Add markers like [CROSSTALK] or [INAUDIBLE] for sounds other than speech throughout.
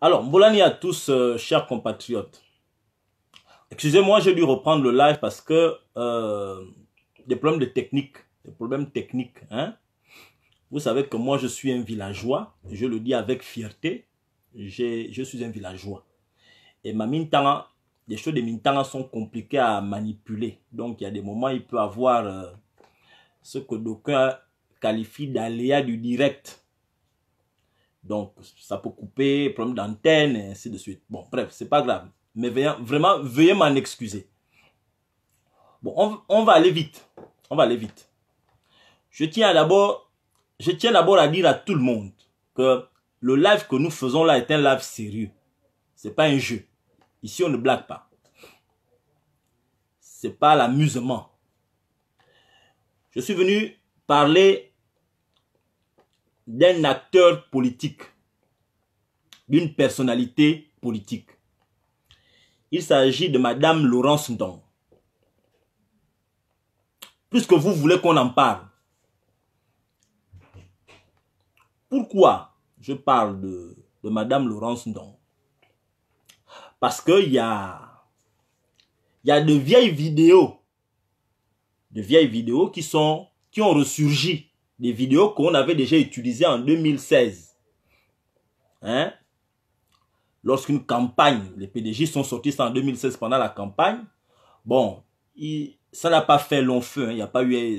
Alors, Mboulani à tous, euh, chers compatriotes. Excusez-moi, j'ai dû reprendre le live parce que euh, des problèmes de technique, des problèmes techniques. Hein. Vous savez que moi, je suis un villageois. Je le dis avec fierté. Je suis un villageois. Et ma mintana, les choses de mintana sont compliquées à manipuler. Donc, il y a des moments, il peut avoir euh, ce que d'aucuns qualifient d'aléa du direct. Donc, ça peut couper, problème d'antenne, et ainsi de suite. Bon, bref, c'est pas grave. Mais vraiment, veuillez m'en excuser. Bon, on, va aller vite. On va aller vite. Je tiens d'abord, je tiens d'abord à dire à tout le monde que le live que nous faisons là est un live sérieux. C'est pas un jeu. Ici, on ne blague pas. C'est pas l'amusement. Je suis venu parler d'un acteur politique, d'une personnalité politique. Il s'agit de Madame Laurence Ndong. Puisque vous voulez qu'on en parle, pourquoi je parle de, Madame Laurence Ndon Parce qu'il y a, y a de vieilles vidéos, de vieilles vidéos qui, sont, qui ont ressurgi des vidéos qu'on avait déjà utilisées en 2016. Hein? Lorsqu'une campagne, les PDG sont sortis en 2016 pendant la campagne, bon, ça n'a pas fait long feu, hein. il n'y a pas eu euh,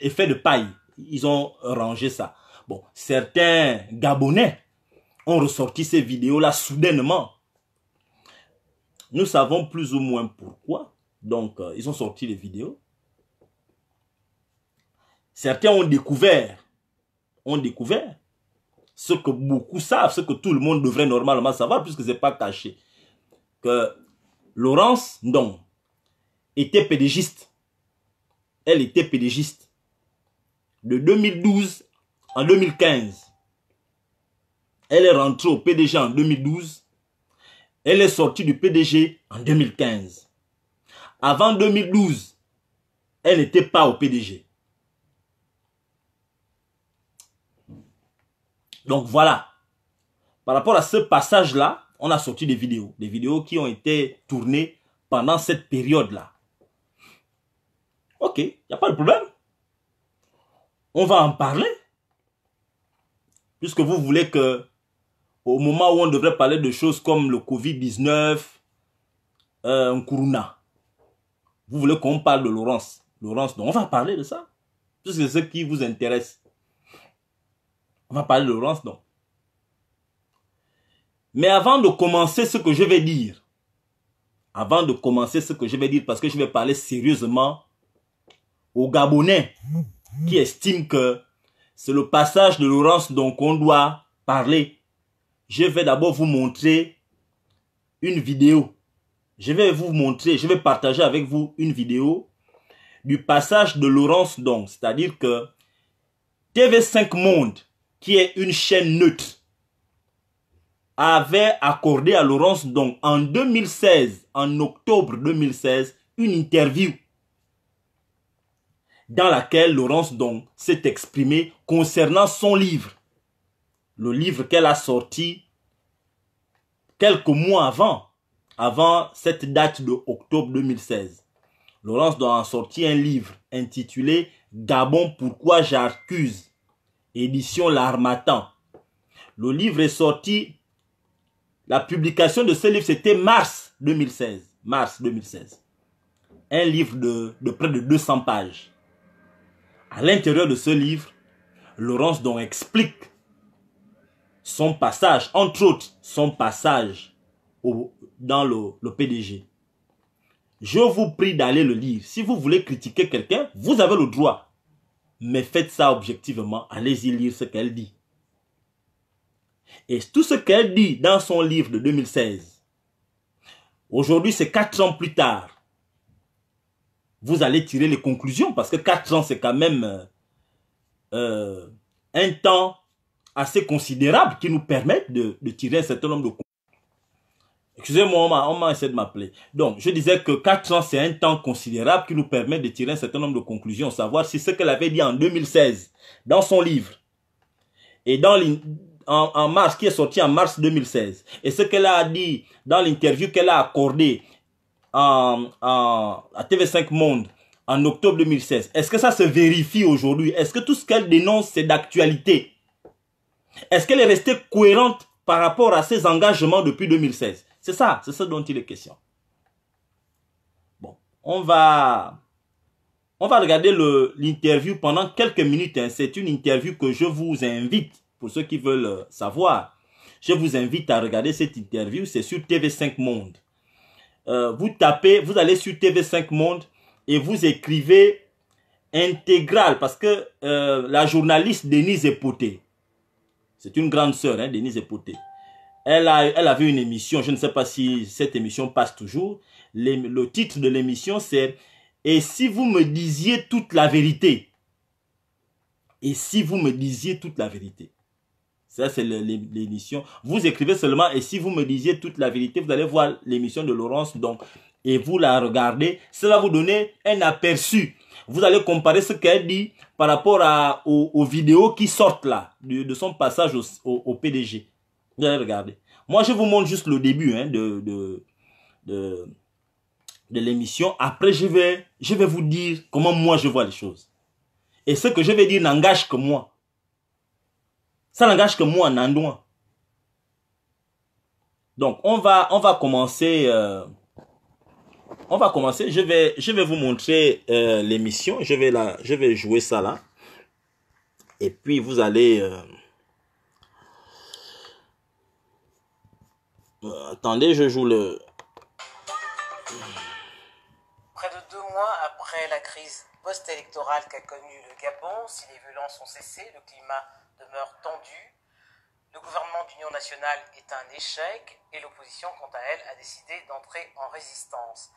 effet de paille. Ils ont rangé ça. Bon, certains Gabonais ont ressorti ces vidéos-là soudainement. Nous savons plus ou moins pourquoi. Donc, euh, ils ont sorti les vidéos. Certains ont découvert, ont découvert ce que beaucoup savent, ce que tout le monde devrait normalement savoir, puisque ce n'est pas caché, que Laurence Ndong était pédégiste. Elle était pédégiste de 2012 en 2015. Elle est rentrée au PDG en 2012. Elle est sortie du PDG en 2015. Avant 2012, elle n'était pas au PDG. Donc voilà. Par rapport à ce passage-là, on a sorti des vidéos. Des vidéos qui ont été tournées pendant cette période-là. Ok, il n'y a pas de problème. On va en parler. Puisque vous voulez que, au moment où on devrait parler de choses comme le Covid-19, un corona, vous voulez qu'on parle de Laurence. Laurence, donc on va parler de ça. Puisque c'est ce qui vous intéresse. On va parler de Laurence, donc. Mais avant de commencer ce que je vais dire, avant de commencer ce que je vais dire, parce que je vais parler sérieusement aux Gabonais qui estiment que c'est le passage de Laurence dont on doit parler. Je vais d'abord vous montrer une vidéo. Je vais vous montrer, je vais partager avec vous une vidéo du passage de Laurence donc. c'est-à-dire que TV5 Monde qui est une chaîne neutre, avait accordé à Laurence donc en 2016, en octobre 2016, une interview dans laquelle Laurence donc s'est exprimée concernant son livre. Le livre qu'elle a sorti quelques mois avant, avant cette date de octobre 2016. Laurence Dong a sorti un livre intitulé Gabon, pourquoi j'accuse édition L'Armatan. Le livre est sorti, la publication de ce livre, c'était mars 2016. Mars 2016. Un livre de, près de 200 pages. À l'intérieur de ce livre, Laurence Don explique son passage, entre autres, son passage au, dans le, le PDG. Je vous prie d'aller le lire. Si vous voulez critiquer quelqu'un, vous avez le droit. Mais faites ça objectivement. Allez-y lire ce qu'elle dit. Et tout ce qu'elle dit dans son livre de 2016, aujourd'hui c'est quatre ans plus tard, vous allez tirer les conclusions parce que quatre ans c'est quand même euh, euh, un temps assez considérable qui nous permet de, de tirer un certain nombre de conclusions. Excusez-moi, on m'a essayé de m'appeler. Donc, je disais que 4 ans, c'est un temps considérable qui nous permet de tirer un certain nombre de conclusions, savoir si ce qu'elle avait dit en 2016, dans son livre, et dans en, mars, qui est sorti en mars 2016, et ce qu'elle a dit dans l'interview qu'elle a accordée en, à TV5 Monde en octobre 2016, est-ce que ça se vérifie aujourd'hui Est-ce que tout ce qu'elle dénonce, c'est d'actualité Est-ce qu'elle est restée cohérente par rapport à ses engagements depuis 2016 c'est ça, c'est ce dont il est question. Bon, on va, on va regarder l'interview pendant quelques minutes. Hein. C'est une interview que je vous invite, pour ceux qui veulent euh, savoir. Je vous invite à regarder cette interview, c'est sur TV5 Monde. Euh, vous tapez, vous allez sur TV5 Monde et vous écrivez intégrale parce que euh, la journaliste Denise Epoté, c'est une grande sœur, hein, Denise Epoté, elle, a, avait une émission, je ne sais pas si cette émission passe toujours. le titre de l'émission, c'est Et si vous me disiez toute la vérité Et si vous me disiez toute la vérité Ça, c'est l'émission. Vous écrivez seulement Et si vous me disiez toute la vérité, vous allez voir l'émission de Laurence. Donc, et vous la regardez, cela vous donner un aperçu. Vous allez comparer ce qu'elle dit par rapport à, aux, vidéos qui sortent là, de, son passage au PDG. Vous allez regarder. Moi, je vous montre juste le début hein, de, de, l'émission. Après, je vais, je vais vous dire comment moi je vois les choses. Et ce que je vais dire n'engage que moi. Ça n'engage que moi, Nando. Donc, on va, on va commencer. Euh, on va commencer. Je vais, je vais vous montrer euh, l'émission. Je vais je vais jouer ça là. Et puis, vous allez. Euh, Euh, attendez, je joue le... Près de deux mois après la crise post-électorale qu'a connue le Gabon, si les violences ont cessé, le climat demeure tendu. Le gouvernement d'union nationale est un échec et l'opposition, quant à elle, a décidé d'entrer en résistance.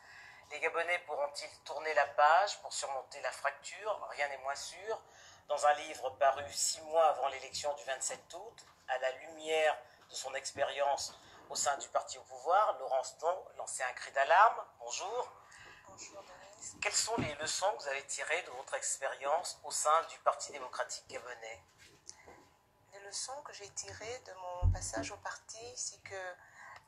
Les Gabonais pourront-ils tourner la page pour surmonter la fracture Rien n'est moins sûr. Dans un livre paru six mois avant l'élection du 27 août, à la lumière de son expérience au sein du parti au pouvoir, Laurence Don lançait un cri d'alarme. Bonjour. Bonjour, Denise. Quelles sont les leçons que vous avez tirées de votre expérience au sein du Parti démocratique gabonais Les leçons que j'ai tirées de mon passage au parti, c'est que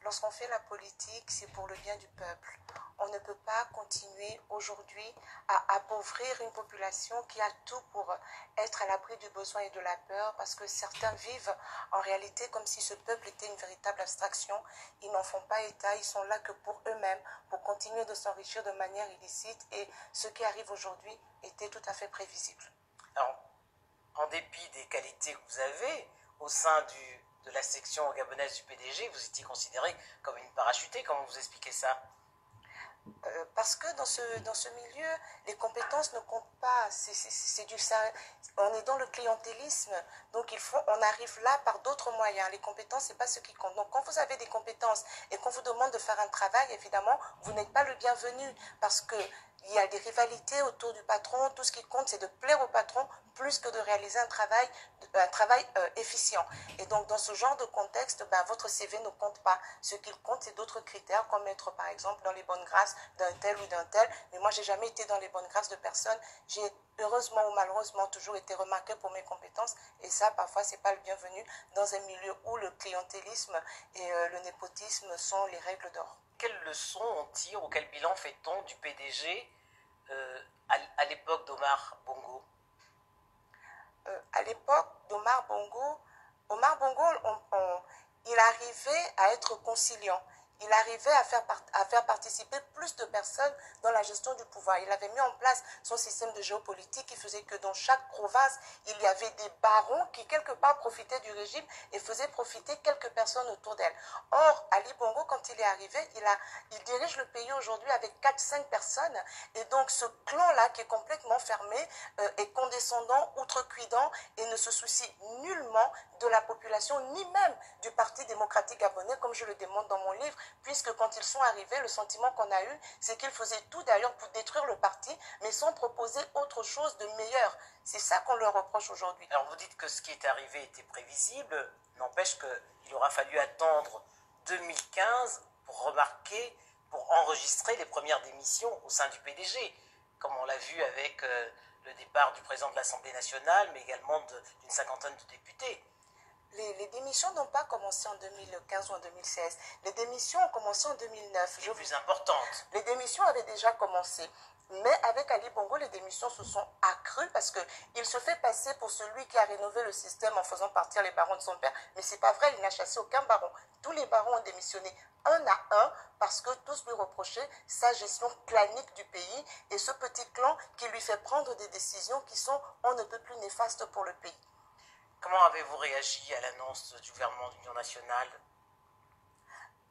Lorsqu'on fait la politique, c'est pour le bien du peuple. On ne peut pas continuer aujourd'hui à appauvrir une population qui a tout pour être à l'abri du besoin et de la peur, parce que certains vivent en réalité comme si ce peuple était une véritable abstraction. Ils n'en font pas état, ils sont là que pour eux-mêmes, pour continuer de s'enrichir de manière illicite. Et ce qui arrive aujourd'hui était tout à fait prévisible. Alors, en dépit des qualités que vous avez au sein du, de la section gabonaise du PDG, vous étiez considéré comme une parachutée. Comment vous expliquez ça euh, parce que dans ce, dans ce milieu, les compétences ne comptent pas. C'est du On est dans le clientélisme. Donc, il faut, on arrive là par d'autres moyens. Les compétences, ce n'est pas ce qui compte. Donc, quand vous avez des compétences et qu'on vous demande de faire un travail, évidemment, vous n'êtes pas le bienvenu. Parce que il y a des rivalités autour du patron. Tout ce qui compte, c'est de plaire au patron plus que de réaliser un travail, un travail euh, efficient. Et donc, dans ce genre de contexte, bah, votre CV ne compte pas. Ce qu'il compte, c'est d'autres critères, comme être, par exemple, dans les bonnes grâces d'un tel ou d'un tel. Mais moi, j'ai jamais été dans les bonnes grâces de personne. J'ai heureusement ou malheureusement toujours été remarqué pour mes compétences. Et ça, parfois, c'est pas le bienvenu dans un milieu où le clientélisme et euh, le népotisme sont les règles d'or quelle leçon on tire ou quel bilan fait-on du PDG euh, à, l'époque d'Omar Bongo euh, À l'époque d'Omar Bongo, Omar Bongo, il arrivait à être conciliant il arrivait à faire, participer plus de personnes dans la gestion du pouvoir. Il avait mis en place son système de géopolitique qui faisait que dans chaque province, il y avait des barons qui quelque part profitaient du régime et faisaient profiter quelques personnes autour d'elle. Or, Ali Bongo, quand il est arrivé, il, a, il dirige le pays aujourd'hui avec 4-5 personnes. Et donc, ce clan-là, qui est complètement fermé, euh, est condescendant, outrecuidant et ne se soucie nullement de la population, ni même du Parti démocratique gabonais, comme je le démontre dans mon livre puisque quand ils sont arrivés, le sentiment qu'on a eu, c'est qu'ils faisaient tout d'ailleurs pour détruire le parti, mais sans proposer autre chose de meilleur. C'est ça qu'on leur reproche aujourd'hui. Alors vous dites que ce qui est arrivé était prévisible, n'empêche qu'il aura fallu attendre 2015 pour remarquer, pour enregistrer les premières démissions au sein du PDG, comme on l'a vu avec euh, le départ du président de l'Assemblée nationale, mais également d'une cinquantaine de députés les, démissions n'ont pas commencé en 2015 ou en 2016. Les démissions ont commencé en 2009. Les plus importante Les démissions avaient déjà commencé. Mais avec Ali Bongo, les démissions se sont accrues parce qu'il se fait passer pour celui qui a rénové le système en faisant partir les barons de son père. Mais c'est pas vrai, il n'a chassé aucun baron. Tous les barons ont démissionné un à un parce que tous lui reprochaient sa gestion clanique du pays et ce petit clan qui lui fait prendre des décisions qui sont on ne peut plus néfastes pour le pays. Comment avez-vous réagi à l'annonce du gouvernement d'union nationale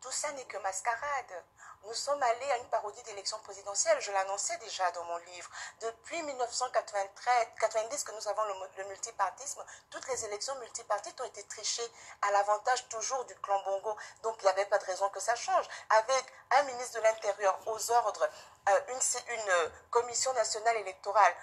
Tout ça n'est que mascarade. Nous sommes allés à une parodie d'élection présidentielle, je l'annonçais déjà dans mon livre. Depuis 1990 que nous avons le, multipartisme, toutes les élections multipartites ont été trichées à l'avantage toujours du clan Bongo. Donc il n'y avait pas de raison que ça change. Avec un ministre de l'Intérieur aux ordres, euh, une euh, commission nationale électorale,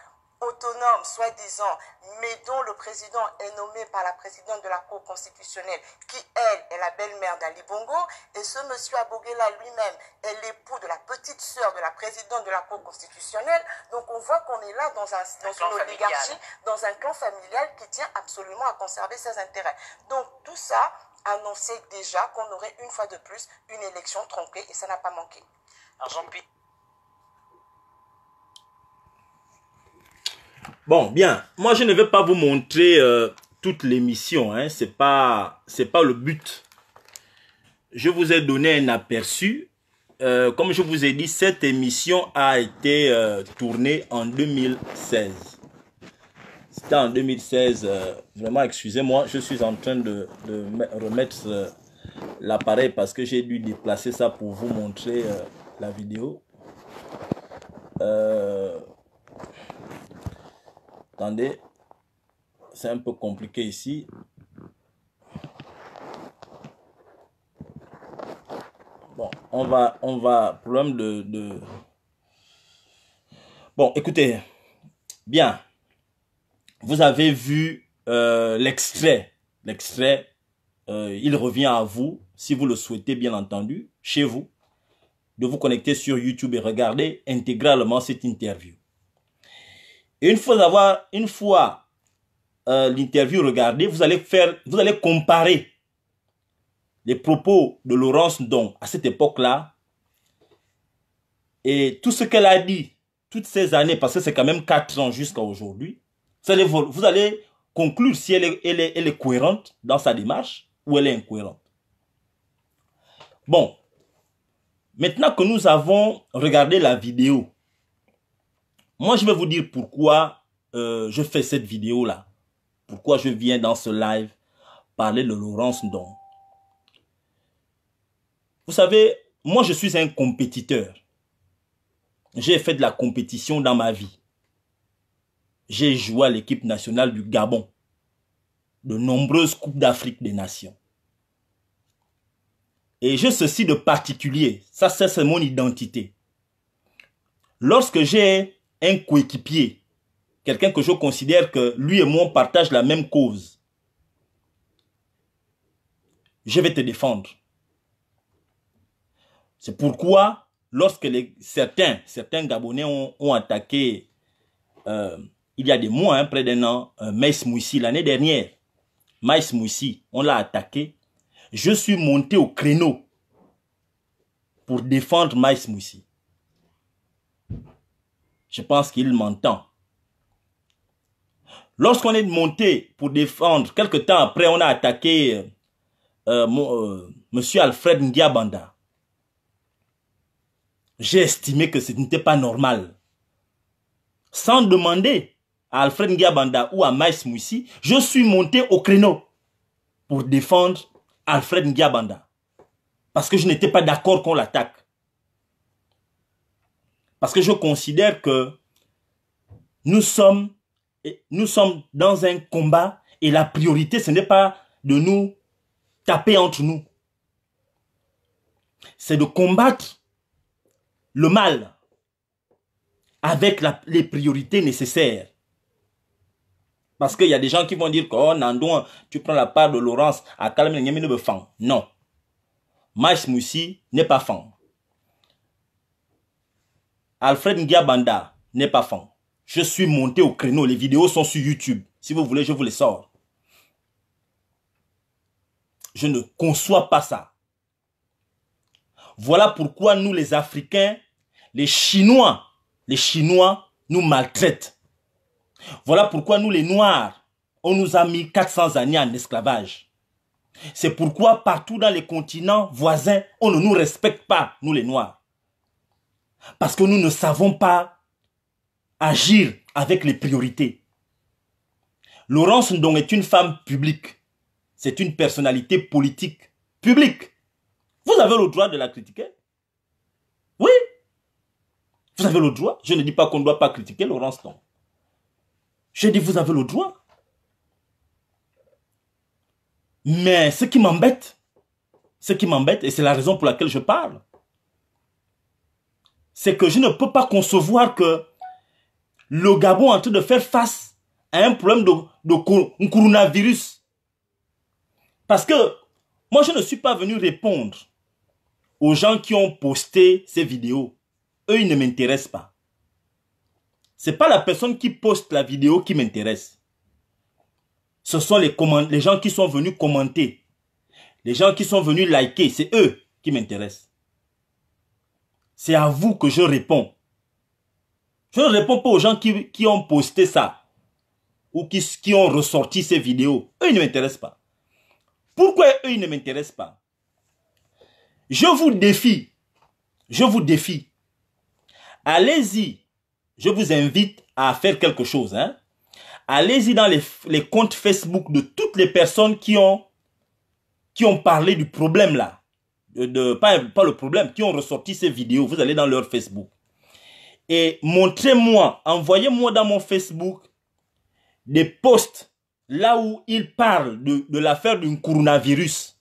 autonome, soi-disant, mais dont le président est nommé par la présidente de la Cour constitutionnelle, qui, elle, est la belle-mère d'Ali Bongo, et ce monsieur Aboguela lui-même est l'époux de la petite sœur de la présidente de la Cour constitutionnelle. Donc on voit qu'on est là dans, un, une oligarchie, dans un clan familial qui tient absolument à conserver ses intérêts. Donc tout ça annonçait déjà qu'on aurait une fois de plus une élection trompée, et ça n'a pas manqué. Bon, bien. Moi, je ne vais pas vous montrer euh, toute l'émission. Hein. Ce n'est pas, le but. Je vous ai donné un aperçu. Euh, comme je vous ai dit, cette émission a été euh, tournée en 2016. C'était en 2016. vraiment, excusez-moi, je suis en train de, de remettre l'appareil parce que j'ai dû déplacer ça pour vous montrer la vidéo. Euh, Attendez, c'est un peu compliqué ici. Bon, on va, on va, problème de, Bon, écoutez, bien, vous avez vu euh, l'extrait, l'extrait, euh, il revient à vous, si vous le souhaitez, bien entendu, chez vous, de vous connecter sur YouTube et regarder intégralement cette interview. Et une fois une fois euh, l'interview regardée, vous allez faire, vous allez comparer les propos de Laurence Don à cette époque-là et tout ce qu'elle a dit toutes ces années, parce que c'est quand même quatre ans jusqu'à aujourd'hui, vous allez, vous allez conclure si elle est, elle est cohérente dans sa démarche ou elle est incohérente. Bon, maintenant que nous avons regardé la vidéo, moi, je vais vous dire pourquoi euh, je fais cette vidéo-là. Pourquoi je viens dans ce live parler de Laurence Don. Vous savez, moi, je suis un compétiteur. J'ai fait de la compétition dans ma vie. J'ai joué à l'équipe nationale du Gabon. De nombreuses Coupes d'Afrique des Nations. Et j'ai ceci de particulier. Ça, c'est mon identité. Lorsque j'ai un coéquipier, quelqu'un que je considère que lui et moi partagent partage la même cause, je vais te défendre. C'est pourquoi lorsque certains, certains Gabonais ont, attaqué euh, il y a des mois, hein, près d'un an, Mais euh, Maïs Moussi l'année dernière, Maïs Moussi, on l'a attaqué. Je suis monté au créneau pour défendre Maïs Moussi. Je pense qu'il m'entend. Lorsqu'on est monté pour défendre, quelque temps après, on a attaqué euh, M. Euh, Alfred Ndiabanda. J'ai estimé que ce n'était pas normal. Sans demander à Alfred Ndiabanda ou à Maïs Moussi, je suis monté au créneau pour défendre Alfred Ndiabanda. Parce que je n'étais pas d'accord qu'on l'attaque. Parce que je considère que nous sommes, nous sommes dans un combat et la priorité, ce n'est pas de nous taper entre nous. C'est de combattre le mal avec les priorités nécessaires. Parce qu'il y a des gens qui vont dire que, oh, tu prends la part de Laurence à ne me Non. Maïs Moussi n'est pas fan Alfred Ndiabanda n'est pas fan. Je suis monté au créneau. Les vidéos sont sur YouTube. Si vous voulez, je vous les sors. Je ne conçois pas ça. Voilà pourquoi nous, les Africains, les Chinois, les Chinois nous maltraitent. Voilà pourquoi nous, les Noirs, on nous a mis 400 années en esclavage. C'est pourquoi partout dans les continents voisins, on ne nous respecte pas, nous les Noirs. Parce que nous ne savons pas agir avec les priorités. Laurence Ndong est une femme publique. C'est une personnalité politique publique. Vous avez le droit de la critiquer. Oui. Vous avez le droit. Je ne dis pas qu'on ne doit pas critiquer Laurence Ndong. Je dis vous avez le droit. Mais ce qui m'embête, ce qui m'embête, et c'est la raison pour laquelle je parle, c'est que je ne peux pas concevoir que le Gabon est en train de faire face à un problème de, coronavirus. Parce que moi, je ne suis pas venu répondre aux gens qui ont posté ces vidéos. Eux, ils ne m'intéressent pas. C'est pas la personne qui poste la vidéo qui m'intéresse. Ce sont les, les gens qui sont venus commenter. Les gens qui sont venus liker. C'est eux qui m'intéressent. C'est à vous que je réponds. Je ne réponds pas aux gens qui, ont posté ça ou qui, ont ressorti ces vidéos. Eux, ils ne m'intéressent pas. Pourquoi eux, ne m'intéressent pas Je vous défie. Je vous défie. Allez-y. Je vous invite à faire quelque chose. Hein. Allez-y dans les, les comptes Facebook de toutes les personnes qui ont, qui ont parlé du problème là de, pas, pas le problème, qui ont ressorti ces vidéos. Vous allez dans leur Facebook. Et montrez-moi, envoyez-moi dans mon Facebook des posts là où ils parlent de, de l'affaire du coronavirus.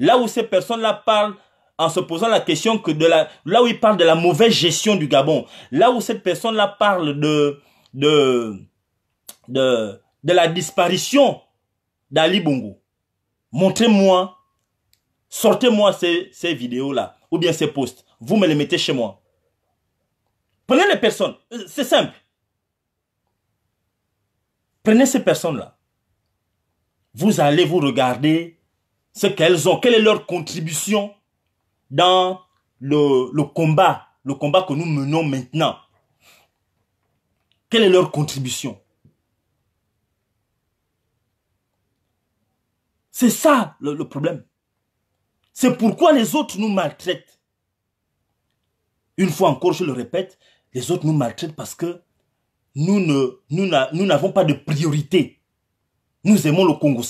Là où ces personnes-là parlent en se posant la question que de la, là où ils parlent de la mauvaise gestion du Gabon. Là où cette personne-là parle de, de, de, de la disparition d'Ali Bongo. Montrez-moi Sortez-moi ces, vidéos-là, ou bien ces posts. Vous me les mettez chez moi. Prenez les personnes. Euh, c'est simple. Prenez ces personnes-là. Vous allez vous regarder ce qu'elles ont, quelle est leur contribution dans le, combat, le combat que nous menons maintenant. Quelle est leur contribution C'est ça le problème. C'est pourquoi les autres nous maltraitent. Une fois encore, je le répète, les autres nous maltraitent parce que nous ne, nous n'avons pas de priorité. Nous aimons le Congo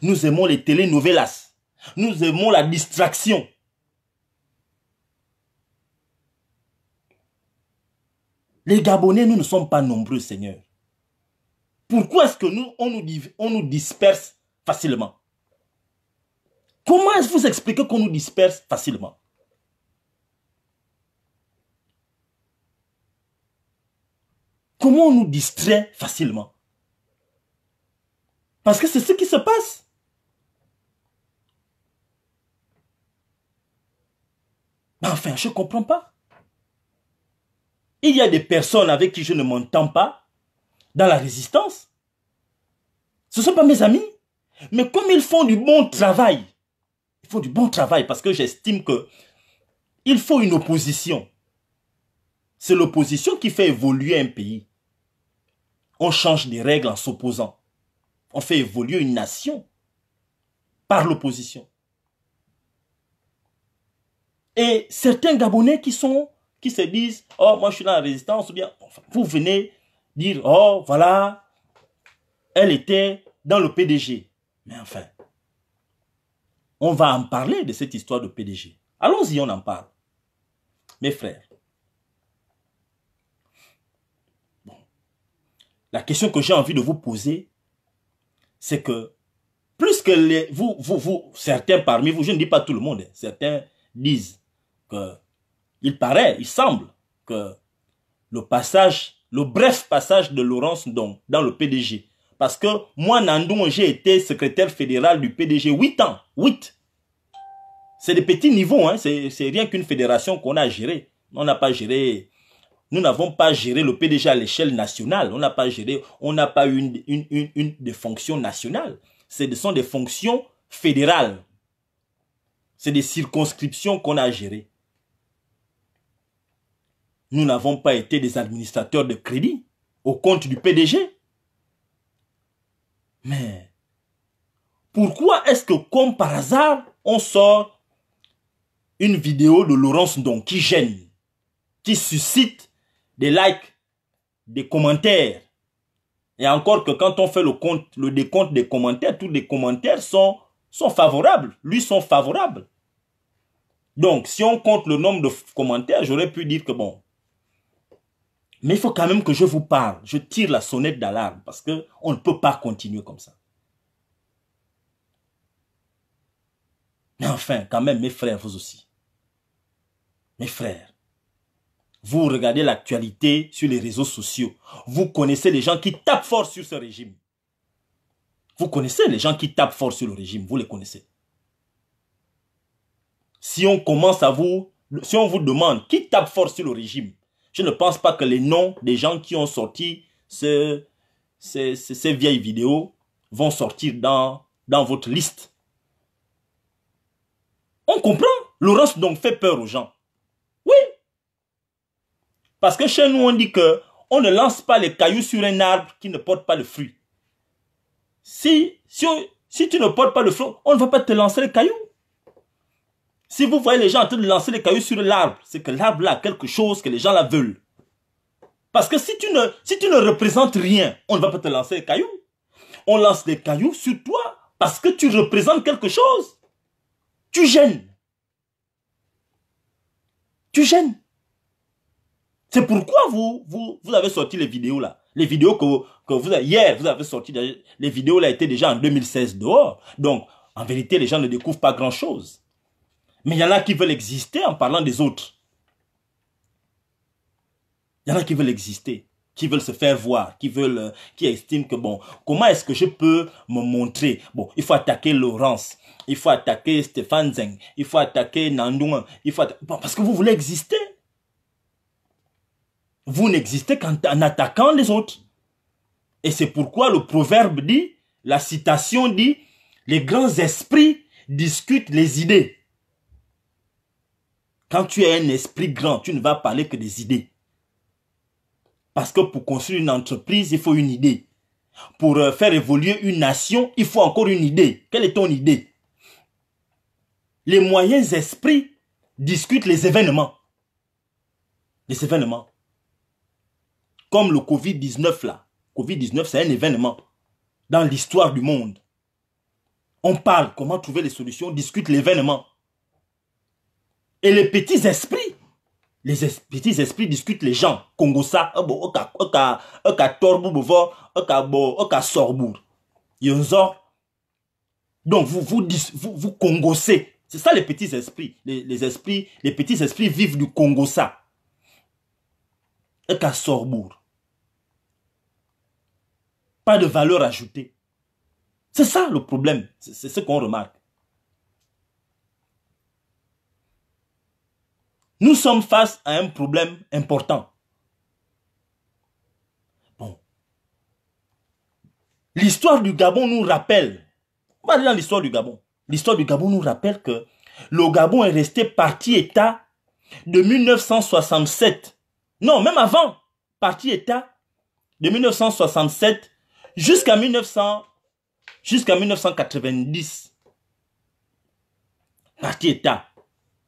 Nous aimons les telenovelas. Nous aimons la distraction. Les Gabonais, nous ne sommes pas nombreux, Seigneur. Pourquoi est-ce que nous, on nous, on nous disperse facilement Comment vous expliquez qu'on nous disperse facilement Comment on nous distrait facilement Parce que c'est ce qui se passe. Bah, enfin, je ne comprends pas. Il y a des personnes avec qui je ne m'entends pas dans la résistance. Ce ne sont pas mes amis. Mais comme ils font du bon travail, il faut du bon travail parce que j'estime que il faut une opposition. C'est l'opposition qui fait évoluer un pays. On change des règles en s'opposant. On fait évoluer une nation par l'opposition. Et certains Gabonais qui sont, qui se disent, oh, moi je suis dans la résistance, ou bien, vous venez dire, oh, voilà, elle était dans le PDG. Mais enfin, on va en parler de cette histoire de PDG. Allons-y, on en parle. Mes frères, la question que j'ai envie de vous poser, c'est que plus que les, vous, vous, vous, certains parmi vous, je ne dis pas tout le monde, hein, certains disent que il paraît, il semble que le passage, le bref passage de Laurence dans le PDG parce que moi, Nandou, j'ai été secrétaire fédéral du PDG 8 ans. 8. C'est des petits niveaux, hein. c'est rien qu'une fédération qu'on a gérée. On n'a pas géré, nous n'avons pas géré le PDG à l'échelle nationale. On n'a pas géré, on n'a pas eu une, une, une, des fonctions nationales. Ce sont des fonctions fédérales. C'est des circonscriptions qu'on a gérées. Nous n'avons pas été des administrateurs de crédit au compte du PDG. Mais pourquoi est-ce que, comme par hasard, on sort une vidéo de Laurence Don qui gêne, qui suscite des likes, des commentaires Et encore que quand on fait le, compte, le décompte des commentaires, tous les commentaires sont, sont favorables, lui sont favorables. Donc, si on compte le nombre de commentaires, j'aurais pu dire que bon, mais il faut quand même que je vous parle. Je tire la sonnette d'alarme parce qu'on ne peut pas continuer comme ça. Mais enfin, quand même, mes frères, vous aussi. Mes frères, vous regardez l'actualité sur les réseaux sociaux. Vous connaissez les gens qui tapent fort sur ce régime. Vous connaissez les gens qui tapent fort sur le régime. Vous les connaissez. Si on commence à vous, si on vous demande qui tape fort sur le régime, je ne pense pas que les noms des gens qui ont sorti ces, vieilles vidéos vont sortir dans, dans votre liste. On comprend. Laurence donc fait peur aux gens. Oui. Parce que chez nous, on dit que on ne lance pas les cailloux sur un arbre qui ne porte pas le fruit. Si, si, si tu ne portes pas le fruit, on ne va pas te lancer les cailloux. Si vous voyez les gens en train de lancer les cailloux sur l'arbre, c'est que l'arbre a quelque chose que les gens la veulent. Parce que si tu ne, si tu ne représentes rien, on ne va pas te lancer les cailloux. On lance des cailloux sur toi parce que tu représentes quelque chose. Tu gênes. Tu gênes. C'est pourquoi vous, vous, avez sorti les vidéos là. Les vidéos que, que vous avez, hier, vous avez sorti, les vidéos là étaient déjà en 2016 dehors. Donc, en vérité, les gens ne découvrent pas grand chose. Mais il y en a qui veulent exister en parlant des autres. Il y en a qui veulent exister, qui veulent se faire voir, qui veulent, euh, qui estiment que bon, comment est-ce que je peux me montrer Bon, il faut attaquer Laurence, il faut attaquer Stéphane Zeng, il faut attaquer Nandouan, il faut attaquer, parce que vous voulez exister. Vous n'existez qu'en attaquant les autres. Et c'est pourquoi le proverbe dit, la citation dit, les grands esprits discutent les idées. Quand tu es un esprit grand, tu ne vas parler que des idées. Parce que pour construire une entreprise, il faut une idée. Pour euh, faire évoluer une nation, il faut encore une idée. Quelle est ton idée Les moyens esprits discutent les événements. Les événements. Comme le Covid-19 là. Covid-19, c'est un événement dans l'histoire du monde. On parle comment trouver les solutions, discute l'événement. Et les petits esprits, les petits esprits discutent les gens. Kongosa, oka, oka, oka torbu oka Donc vous, vous, vous, vous C'est ça les petits esprits. Les, esprits. les petits esprits vivent du Kongosa. Oka sorbu. Pas de valeur ajoutée. C'est ça le problème. C'est ce qu'on remarque. Nous sommes face à un problème important. Bon. L'histoire du Gabon nous rappelle, on l'histoire du Gabon. L'histoire du Gabon nous rappelle que le Gabon est resté parti État de 1967. Non, même avant, parti État de 1967 jusqu'à 1900, jusqu'à 1990. Parti État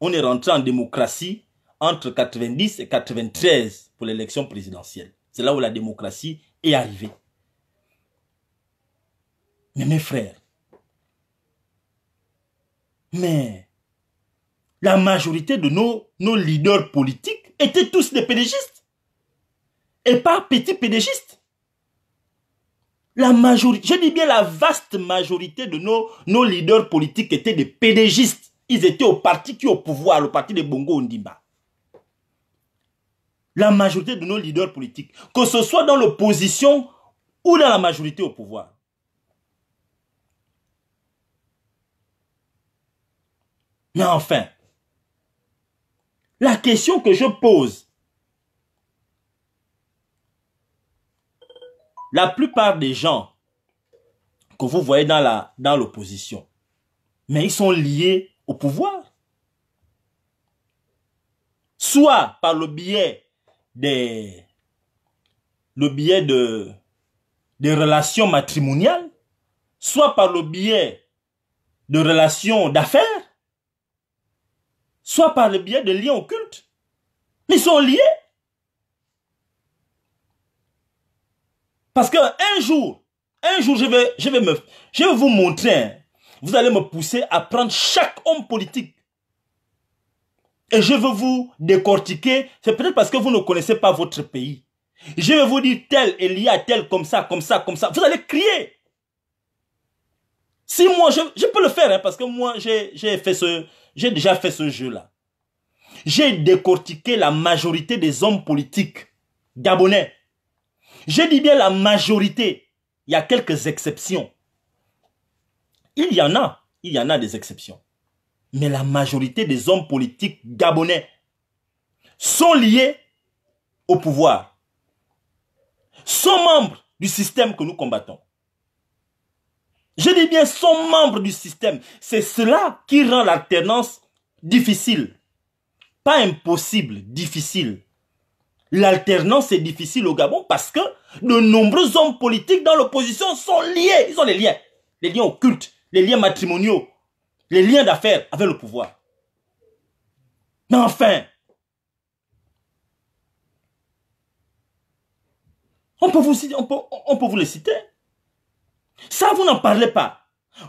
on est rentré en démocratie entre 90 et 93 pour l'élection présidentielle. C'est là où la démocratie est arrivée. Mais mes frères, mais la majorité de nos, nos leaders politiques étaient tous des pédégistes et pas petits pédégistes. La majorité, je dis bien la vaste majorité de nos, nos leaders politiques étaient des pédégistes ils étaient au parti qui est au pouvoir, le parti de Bongo Ondimba. La majorité de nos leaders politiques, que ce soit dans l'opposition ou dans la majorité au pouvoir. Mais enfin, la question que je pose, la plupart des gens que vous voyez dans l'opposition, dans mais ils sont liés au pouvoir. Soit par le biais des, le biais de, des relations matrimoniales, soit par le biais de relations d'affaires, soit par le biais de liens occultes. Ils sont liés. Parce que un jour, un jour, je vais, je vais, me, je vais vous montrer hein, vous allez me pousser à prendre chaque homme politique. Et je veux vous décortiquer. C'est peut-être parce que vous ne connaissez pas votre pays. Je vais vous dire tel il y a tel comme ça, comme ça, comme ça. Vous allez crier. Si moi, je, peux le faire, hein, parce que moi, j'ai déjà fait ce jeu-là. J'ai décortiqué la majorité des hommes politiques gabonais. Je dis bien la majorité. Il y a quelques exceptions. Il y en a, il y en a des exceptions. Mais la majorité des hommes politiques gabonais sont liés au pouvoir, sont membres du système que nous combattons. Je dis bien sont membres du système. C'est cela qui rend l'alternance difficile. Pas impossible, difficile. L'alternance est difficile au Gabon parce que de nombreux hommes politiques dans l'opposition sont liés. Ils ont les liens. Des liens occultes les liens matrimoniaux, les liens d'affaires avec le pouvoir. Mais enfin, on peut vous, on on peut vous les citer. Ça, vous n'en parlez pas.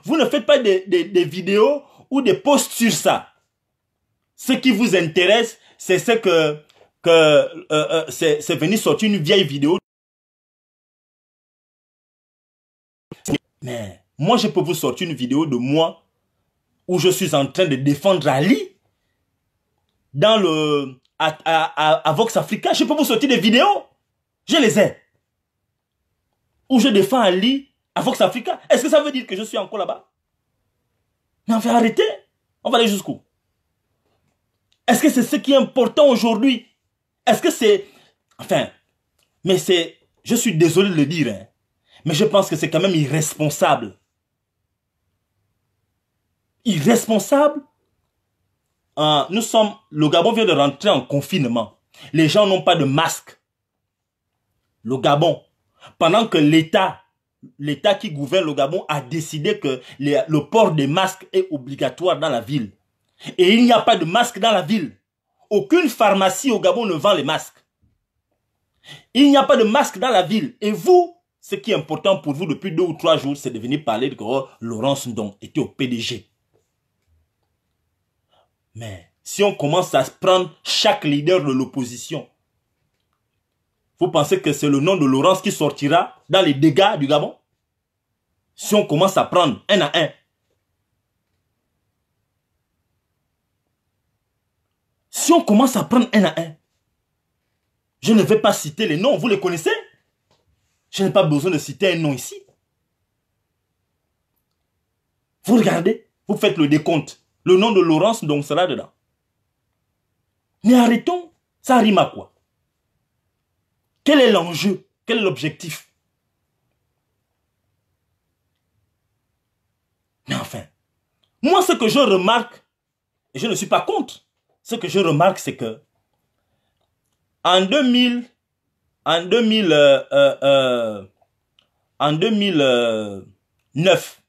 Vous ne faites pas des, vidéos ou des posts sur ça. Ce qui vous intéresse, c'est ce que, que euh, euh, c'est venu sortir une vieille vidéo. Mais moi, je peux vous sortir une vidéo de moi où je suis en train de défendre Ali dans le à, Vox Africa. Je peux vous sortir des vidéos. Je les ai. Où je défends Ali à Vox Africa. Est-ce que ça veut dire que je suis encore là-bas Mais on va arrêter. On va aller jusqu'où Est-ce que c'est ce qui est important aujourd'hui Est-ce que c'est... Enfin, mais c'est... Je suis désolé de le dire, hein, mais je pense que c'est quand même irresponsable irresponsable. Euh, nous sommes, le Gabon vient de rentrer en confinement. Les gens n'ont pas de masque. Le Gabon, pendant que l'État, l'État qui gouverne le Gabon a décidé que le port des masques est obligatoire dans la ville. Et il n'y a pas de masque dans la ville. Aucune pharmacie au Gabon ne vend les masques. Il n'y a pas de masque dans la ville. Et vous, ce qui est important pour vous depuis deux ou trois jours, c'est de venir parler de oh, Laurence Ndon était au PDG. Mais si on commence à prendre chaque leader de l'opposition, vous pensez que c'est le nom de Laurence qui sortira dans les dégâts du Gabon Si on commence à prendre un à un, si on commence à prendre un à un, je ne vais pas citer les noms, vous les connaissez Je n'ai pas besoin de citer un nom ici. Vous regardez, vous faites le décompte. Le nom de Laurence, donc, sera dedans. Mais arrêtons, ça rime à quoi Quel est l'enjeu Quel est l'objectif Mais enfin, moi, ce que je remarque, et je ne suis pas contre, ce que je remarque, c'est que en 2000, en 2000, euh, euh, euh, en 2009,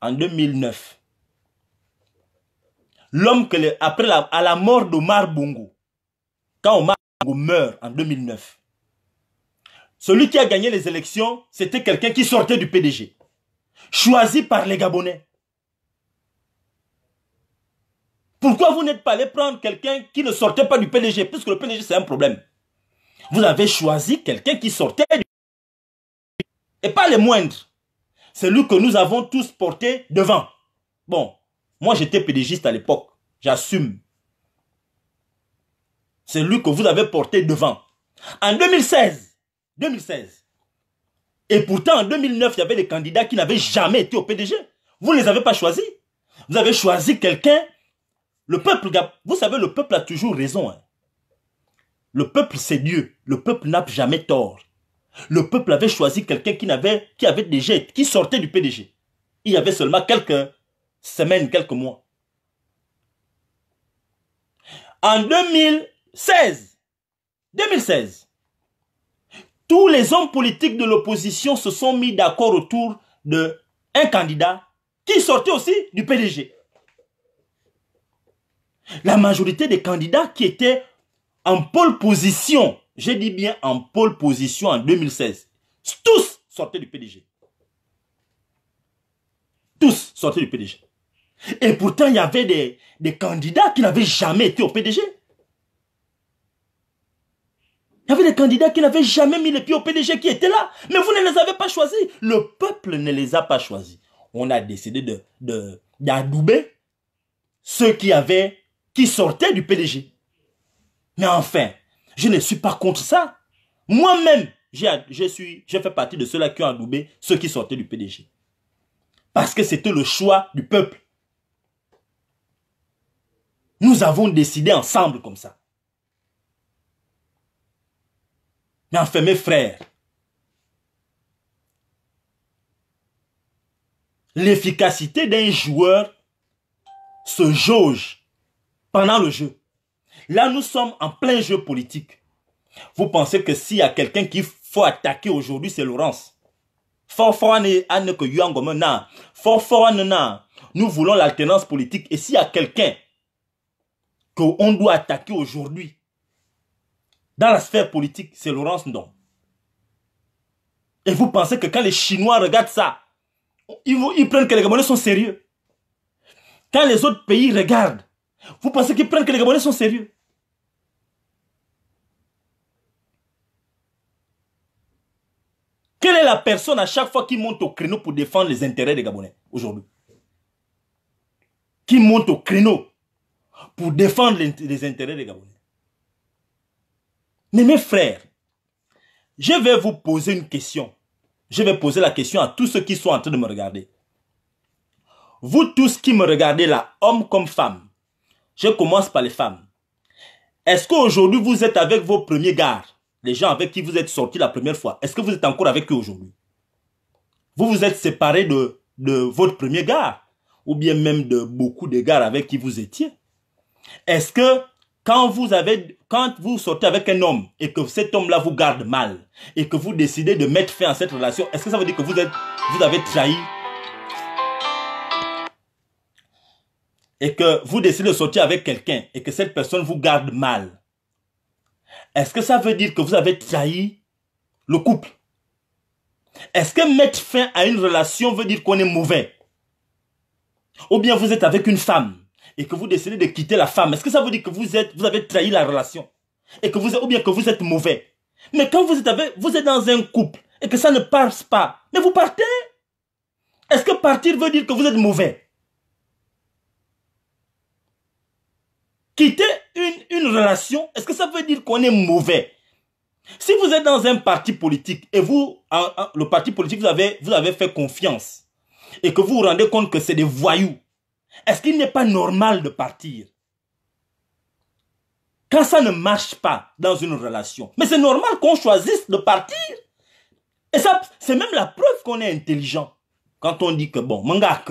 en 2009, l'homme que après la, à la mort d'Omar Bongo, quand Omar Bongo meurt en 2009, celui qui a gagné les élections, c'était quelqu'un qui sortait du PDG, choisi par les Gabonais. Pourquoi vous n'êtes pas allé prendre quelqu'un qui ne sortait pas du PDG, puisque le PDG c'est un problème Vous avez choisi quelqu'un qui sortait du PDG, et pas les moindres. C'est lui que nous avons tous porté devant. Bon, moi, j'étais PDGiste à l'époque. J'assume. C'est lui que vous avez porté devant. En 2016, 2016. Et pourtant, en 2009, il y avait des candidats qui n'avaient jamais été au PDG. Vous ne les avez pas choisis. Vous avez choisi quelqu'un. Le peuple, vous savez, le peuple a toujours raison. Hein. Le peuple, c'est Dieu. Le peuple n'a jamais tort. Le peuple avait choisi quelqu'un qui qui avait déjà, qui sortait du PDG. Il y avait seulement quelqu'un Semaine, quelques mois. En 2016, 2016, tous les hommes politiques de l'opposition se sont mis d'accord autour d'un candidat qui sortait aussi du PDG. La majorité des candidats qui étaient en pôle position, j'ai dit bien en pôle position en 2016, tous sortaient du PDG. Tous sortaient du PDG. Et pourtant, il y avait des, candidats qui n'avaient jamais été au PDG. Il y avait des candidats qui n'avaient jamais mis les pieds au PDG qui étaient là. Mais vous ne les avez pas choisis. Le peuple ne les a pas choisis. On a décidé de, de, d'adouber ceux qui avaient, qui sortaient du PDG. Mais enfin, je ne suis pas contre ça. Moi-même, je fais partie de ceux-là qui ont adoubé ceux qui sortaient du PDG. Parce que c'était le choix du peuple. Nous avons décidé ensemble comme ça. Mais enfin, mes frères, l'efficacité d'un joueur se jauge pendant le jeu. Là, nous sommes en plein jeu politique. Vous pensez que s'il y a quelqu'un qu'il faut attaquer aujourd'hui, c'est Laurence. Nous voulons l'alternance politique. Et s'il y a quelqu'un qu'on doit attaquer aujourd'hui dans la sphère politique, c'est Laurence non Et vous pensez que quand les Chinois regardent ça, ils, ils prennent que les Gabonais sont sérieux. Quand les autres pays regardent, vous pensez qu'ils prennent que les Gabonais sont sérieux. Quelle est la personne à chaque fois qui monte au créneau pour défendre les intérêts des Gabonais aujourd'hui Qui monte au créneau pour défendre les intérêts des Gabonais. Mais mes frères, je vais vous poser une question. Je vais poser la question à tous ceux qui sont en train de me regarder. Vous tous qui me regardez là, hommes comme femmes, je commence par les femmes. Est-ce qu'aujourd'hui vous êtes avec vos premiers gars, les gens avec qui vous êtes sortis la première fois Est-ce que vous êtes encore avec eux aujourd'hui Vous vous êtes séparés de, de votre premier gars ou bien même de beaucoup de gars avec qui vous étiez est-ce que quand vous avez, quand vous sortez avec un homme et que cet homme-là vous garde mal et que vous décidez de mettre fin à cette relation, est-ce que ça veut dire que vous êtes, vous avez trahi et que vous décidez de sortir avec quelqu'un et que cette personne vous garde mal, est-ce que ça veut dire que vous avez trahi le couple Est-ce que mettre fin à une relation veut dire qu'on est mauvais Ou bien vous êtes avec une femme et que vous décidez de quitter la femme, est-ce que ça veut dire que vous, êtes, vous avez trahi la relation et que vous êtes, ou bien que vous êtes mauvais Mais quand vous êtes, vous êtes dans un couple et que ça ne passe pas, mais vous partez Est-ce que partir veut dire que vous êtes mauvais Quitter une, relation, est-ce que ça veut dire qu'on est mauvais si vous êtes dans un parti politique et vous, le parti politique, vous avez, vous avez fait confiance et que vous vous rendez compte que c'est des voyous, est-ce qu'il n'est pas normal de partir Quand ça ne marche pas dans une relation, mais c'est normal qu'on choisisse de partir. Et ça, c'est même la preuve qu'on est intelligent. Quand on dit que bon, manga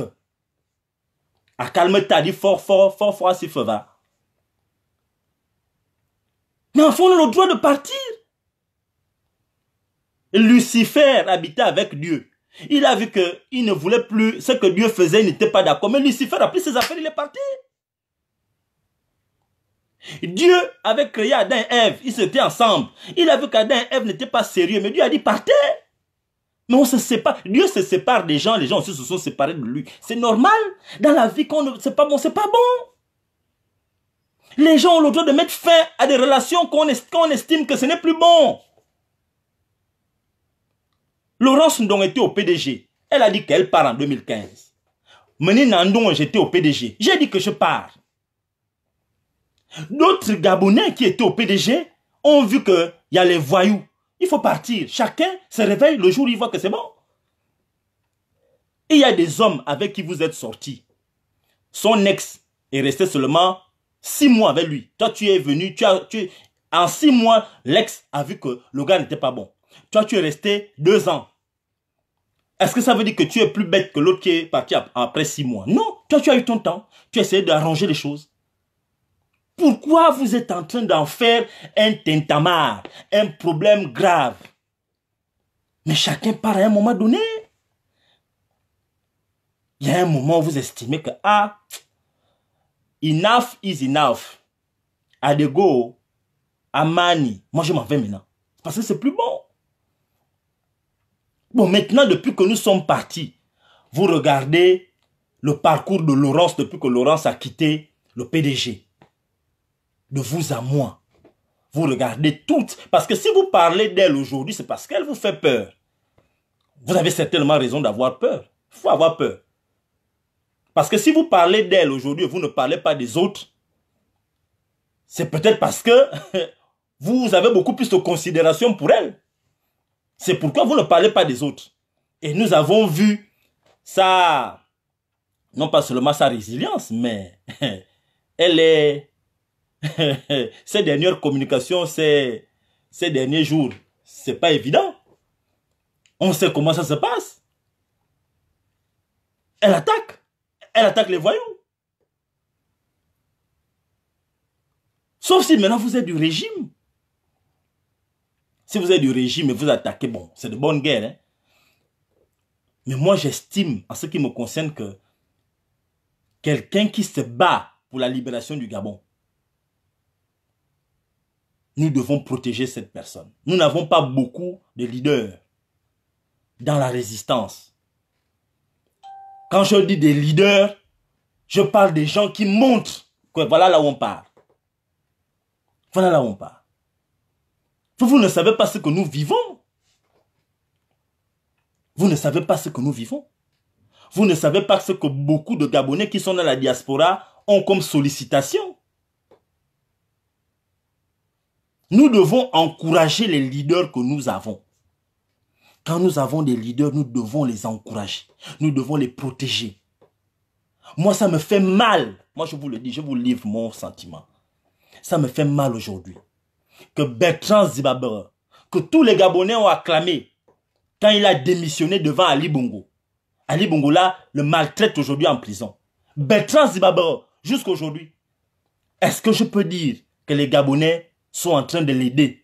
à ah, calme ta dit fort, fort, fort, fort, si va. Mais enfin, on a le droit de partir. Lucifer habitait avec Dieu. Il a vu qu'il ne voulait plus, ce que Dieu faisait, il n'était pas d'accord. Mais Lucifer a pris ses affaires, il est parti. Dieu avait créé Adam et Ève, ils étaient ensemble. Il a vu qu'Adam et Ève n'étaient pas sérieux, mais Dieu a dit partez. Mais on se sépare. Dieu se sépare des gens, les gens aussi se sont séparés de lui. C'est normal. Dans la vie, quand ne... c'est pas bon, c'est pas bon. Les gens ont le droit de mettre fin à des relations qu'on estime que ce n'est plus bon. Laurence Ndong était au PDG. Elle a dit qu'elle part en 2015. Meni Nandong, j'étais au PDG. J'ai dit que je pars. D'autres Gabonais qui étaient au PDG ont vu qu'il y a les voyous. Il faut partir. Chacun se réveille le jour où il voit que c'est bon. Il y a des hommes avec qui vous êtes sortis. Son ex est resté seulement six mois avec lui. Toi, tu es venu, tu as, tu, en six mois, l'ex a vu que le gars n'était pas bon. Toi, tu es resté deux ans. Est-ce que ça veut dire que tu es plus bête que l'autre qui est parti après six mois Non, toi, tu as eu ton temps. Tu as essayé d'arranger les choses. Pourquoi vous êtes en train d'en faire un tintamarre, un problème grave Mais chacun part à un moment donné. Il y a un moment où vous estimez que, ah, enough is enough. Adego, Amani, moi je m'en vais maintenant. Parce que c'est plus bon. Bon, maintenant, depuis que nous sommes partis, vous regardez le parcours de Laurence depuis que Laurence a quitté le PDG. De vous à moi. Vous regardez toutes. Parce que si vous parlez d'elle aujourd'hui, c'est parce qu'elle vous fait peur. Vous avez certainement raison d'avoir peur. Il faut avoir peur. Parce que si vous parlez d'elle aujourd'hui et vous ne parlez pas des autres, c'est peut-être parce que [LAUGHS] vous avez beaucoup plus de considération pour elle. C'est pourquoi vous ne parlez pas des autres. Et nous avons vu ça, non pas seulement sa résilience, mais [LAUGHS] elle est... ces [LAUGHS] dernières communications, ces, derniers jours, c'est pas évident. On sait comment ça se passe. Elle attaque. Elle attaque les voyous. Sauf si maintenant vous êtes du régime. Si vous êtes du régime et vous attaquez, bon, c'est de bonne guerre. Hein. Mais moi, j'estime, en ce qui me concerne, que quelqu'un qui se bat pour la libération du Gabon, nous devons protéger cette personne. Nous n'avons pas beaucoup de leaders dans la résistance. Quand je dis des leaders, je parle des gens qui montrent que voilà là où on parle. Voilà là où on parle. Vous, ne savez pas ce que nous vivons. Vous ne savez pas ce que nous vivons. Vous ne savez pas ce que beaucoup de Gabonais qui sont dans la diaspora ont comme sollicitation. Nous devons encourager les leaders que nous avons. Quand nous avons des leaders, nous devons les encourager. Nous devons les protéger. Moi, ça me fait mal. Moi, je vous le dis, je vous livre mon sentiment. Ça me fait mal aujourd'hui que Bertrand Zibaba, que tous les Gabonais ont acclamé quand il a démissionné devant Ali Bongo. Ali Bongo là le maltraite aujourd'hui en prison. Bertrand jusqu'à jusqu'aujourd'hui. Est-ce que je peux dire que les Gabonais sont en train de l'aider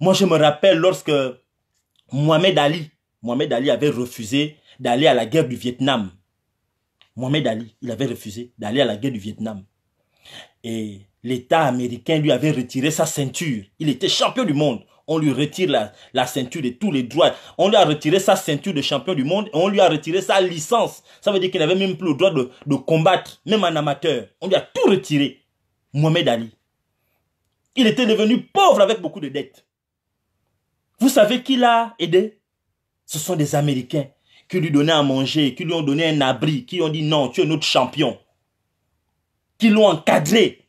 Moi, je me rappelle lorsque Mohamed Ali, Mohamed Ali avait refusé d'aller à la guerre du Vietnam. Mohamed Ali, il avait refusé d'aller à la guerre du Vietnam. Et l'État américain lui avait retiré sa ceinture. Il était champion du monde. On lui retire la, ceinture de tous les droits. On lui a retiré sa ceinture de champion du monde et on lui a retiré sa licence. Ça veut dire qu'il n'avait même plus le droit de, de combattre, même en amateur. On lui a tout retiré. Mohamed Ali. Il était devenu pauvre avec beaucoup de dettes. Vous savez qui l'a aidé Ce sont des Américains qui lui donnaient à manger, qui lui ont donné un abri, qui ont dit non, tu es notre champion. Qui l'ont encadré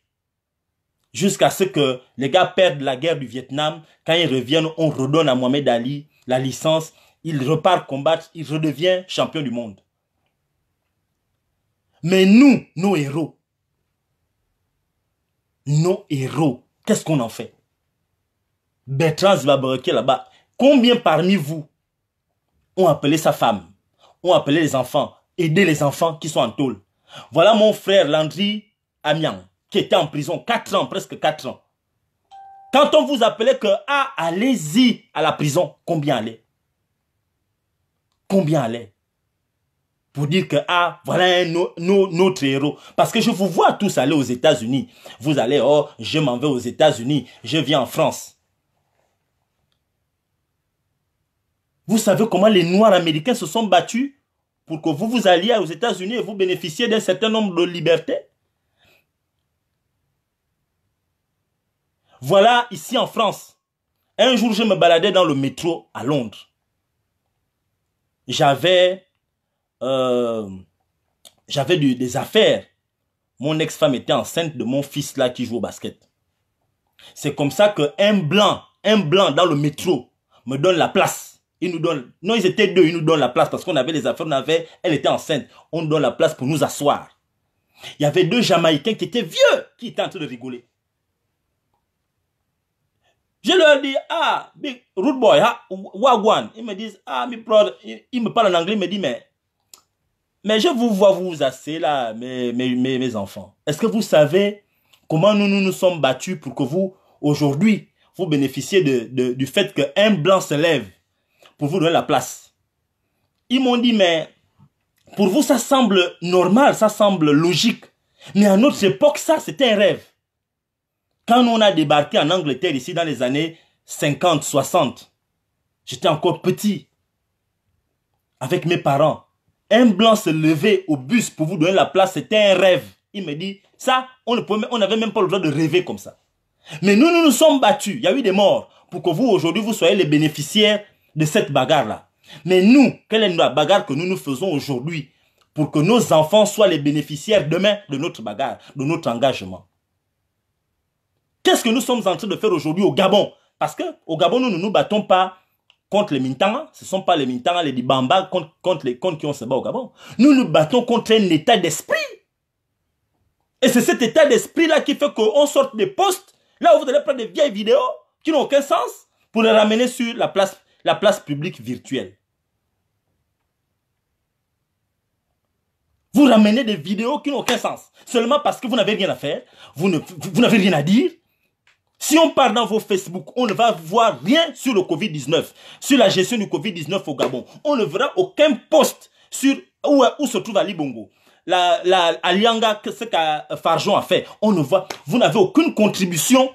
jusqu'à ce que les gars perdent la guerre du Vietnam. Quand ils reviennent, on redonne à Mohamed Ali la licence. Il repart combattre, il redevient champion du monde. Mais nous, nos héros, nos héros, qu'est-ce qu'on en fait Bertrand Zibabreke là-bas, combien parmi vous ont appelé sa femme, ont appelé les enfants, aider les enfants qui sont en tôle Voilà mon frère Landry Amian qui était en prison, 4 ans, presque 4 ans. Quand on vous appelait que, ah, allez-y à la prison, combien allait Combien allait Pour dire que, ah, voilà un, notre héros. Parce que je vous vois tous aller aux États-Unis. Vous allez, oh, je m'en vais aux États-Unis, je viens en France. Vous savez comment les Noirs américains se sont battus pour que vous vous alliez aux États-Unis et vous bénéficiez d'un certain nombre de libertés Voilà, ici en France, un jour je me baladais dans le métro à Londres. J'avais euh, j'avais des affaires. Mon ex-femme était enceinte de mon fils là qui joue au basket. C'est comme ça que blanc, un blanc dans le métro me donne la place. Il nous donne, non, ils étaient deux, ils nous donnent la place parce qu'on avait des affaires, on elle était enceinte. On nous donne la place pour nous asseoir. Il y avait deux Jamaïcains qui étaient vieux, qui étaient en train de rigoler. Je leur dis, ah, big root boy, ah, wagwan. Ils me disent, ah, ils me parlent en anglais, ils me disent, mais, mais je vous vois vous assez là, mes, mes, enfants. Est-ce que vous savez comment nous, nous nous sommes battus pour que vous, aujourd'hui, vous bénéficiez de, du fait qu'un blanc se lève pour vous donner la place. Ils m'ont dit, mais pour vous, ça semble normal, ça semble logique. Mais à notre époque, ça, c'était un rêve. Quand on a débarqué en Angleterre ici dans les années 50, 60, j'étais encore petit avec mes parents. Un blanc se lever au bus pour vous donner la place, c'était un rêve. Il me dit, ça, on n'avait même pas le droit de rêver comme ça. Mais nous, nous nous sommes battus. Il y a eu des morts pour que vous, aujourd'hui, vous soyez les bénéficiaires de cette bagarre-là. Mais nous, quelle est la bagarre que nous nous faisons aujourd'hui pour que nos enfants soient les bénéficiaires demain de notre bagarre, de notre engagement Qu'est-ce que nous sommes en train de faire aujourd'hui au Gabon Parce que au Gabon, nous ne nous, battons pas contre les militants. Hein. Ce ne sont pas les militants, les Dibamba contre, les contre qui ont se bat au Gabon. Nous nous battons contre un état d'esprit. Et c'est cet état d'esprit-là qui fait qu'on sorte des postes, là où vous allez prendre des vieilles vidéos qui n'ont aucun sens, pour les ramener sur la place, la place publique virtuelle. Vous ramenez des vidéos qui n'ont aucun sens. Seulement parce que vous n'avez rien à faire, vous n'avez vous, rien à dire, si on part dans vos Facebook, on ne va voir rien sur le Covid-19, sur la gestion du Covid-19 au Gabon. On ne verra aucun post sur où, se trouve Ali Bongo. La, Alianga, ce que Farjon a fait, on ne voit, vous n'avez aucune contribution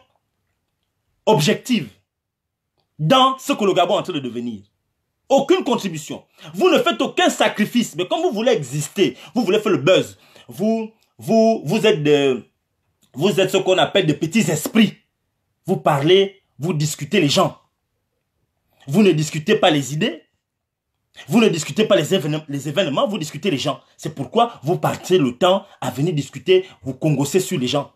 objective dans ce que le Gabon est en train de devenir. Aucune contribution. Vous ne faites aucun sacrifice, mais comme vous voulez exister, vous voulez faire le buzz, vous, vous, vous êtes vous êtes ce qu'on appelle des petits esprits vous parlez, vous discutez les gens. Vous ne discutez pas les idées. Vous ne discutez pas les, événements, vous discutez les gens. C'est pourquoi vous partez le temps à venir discuter, vous congossez sur les gens.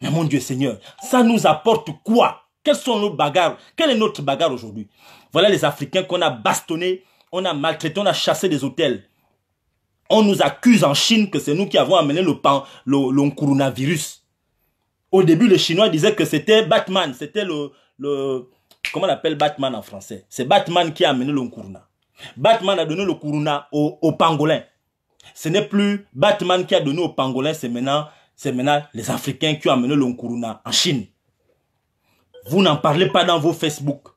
Mais mon Dieu Seigneur, ça nous apporte quoi Quelles sont nos bagarres Quelle est notre bagarre aujourd'hui Voilà les Africains qu'on a bastonnés, on a maltraité, on a chassé des hôtels. On nous accuse en Chine que c'est nous qui avons amené le, pan, le coronavirus. Au début, les chinois disaient que c'était Batman, c'était le, comment on appelle Batman en français? C'est Batman qui a amené le Nkuruna. Batman a donné le Nkuruna aux, pangolin Ce n'est plus Batman qui a donné au Pangolin. c'est maintenant, maintenant les Africains qui ont amené le Nkuruna en Chine. Vous n'en parlez pas dans vos Facebook.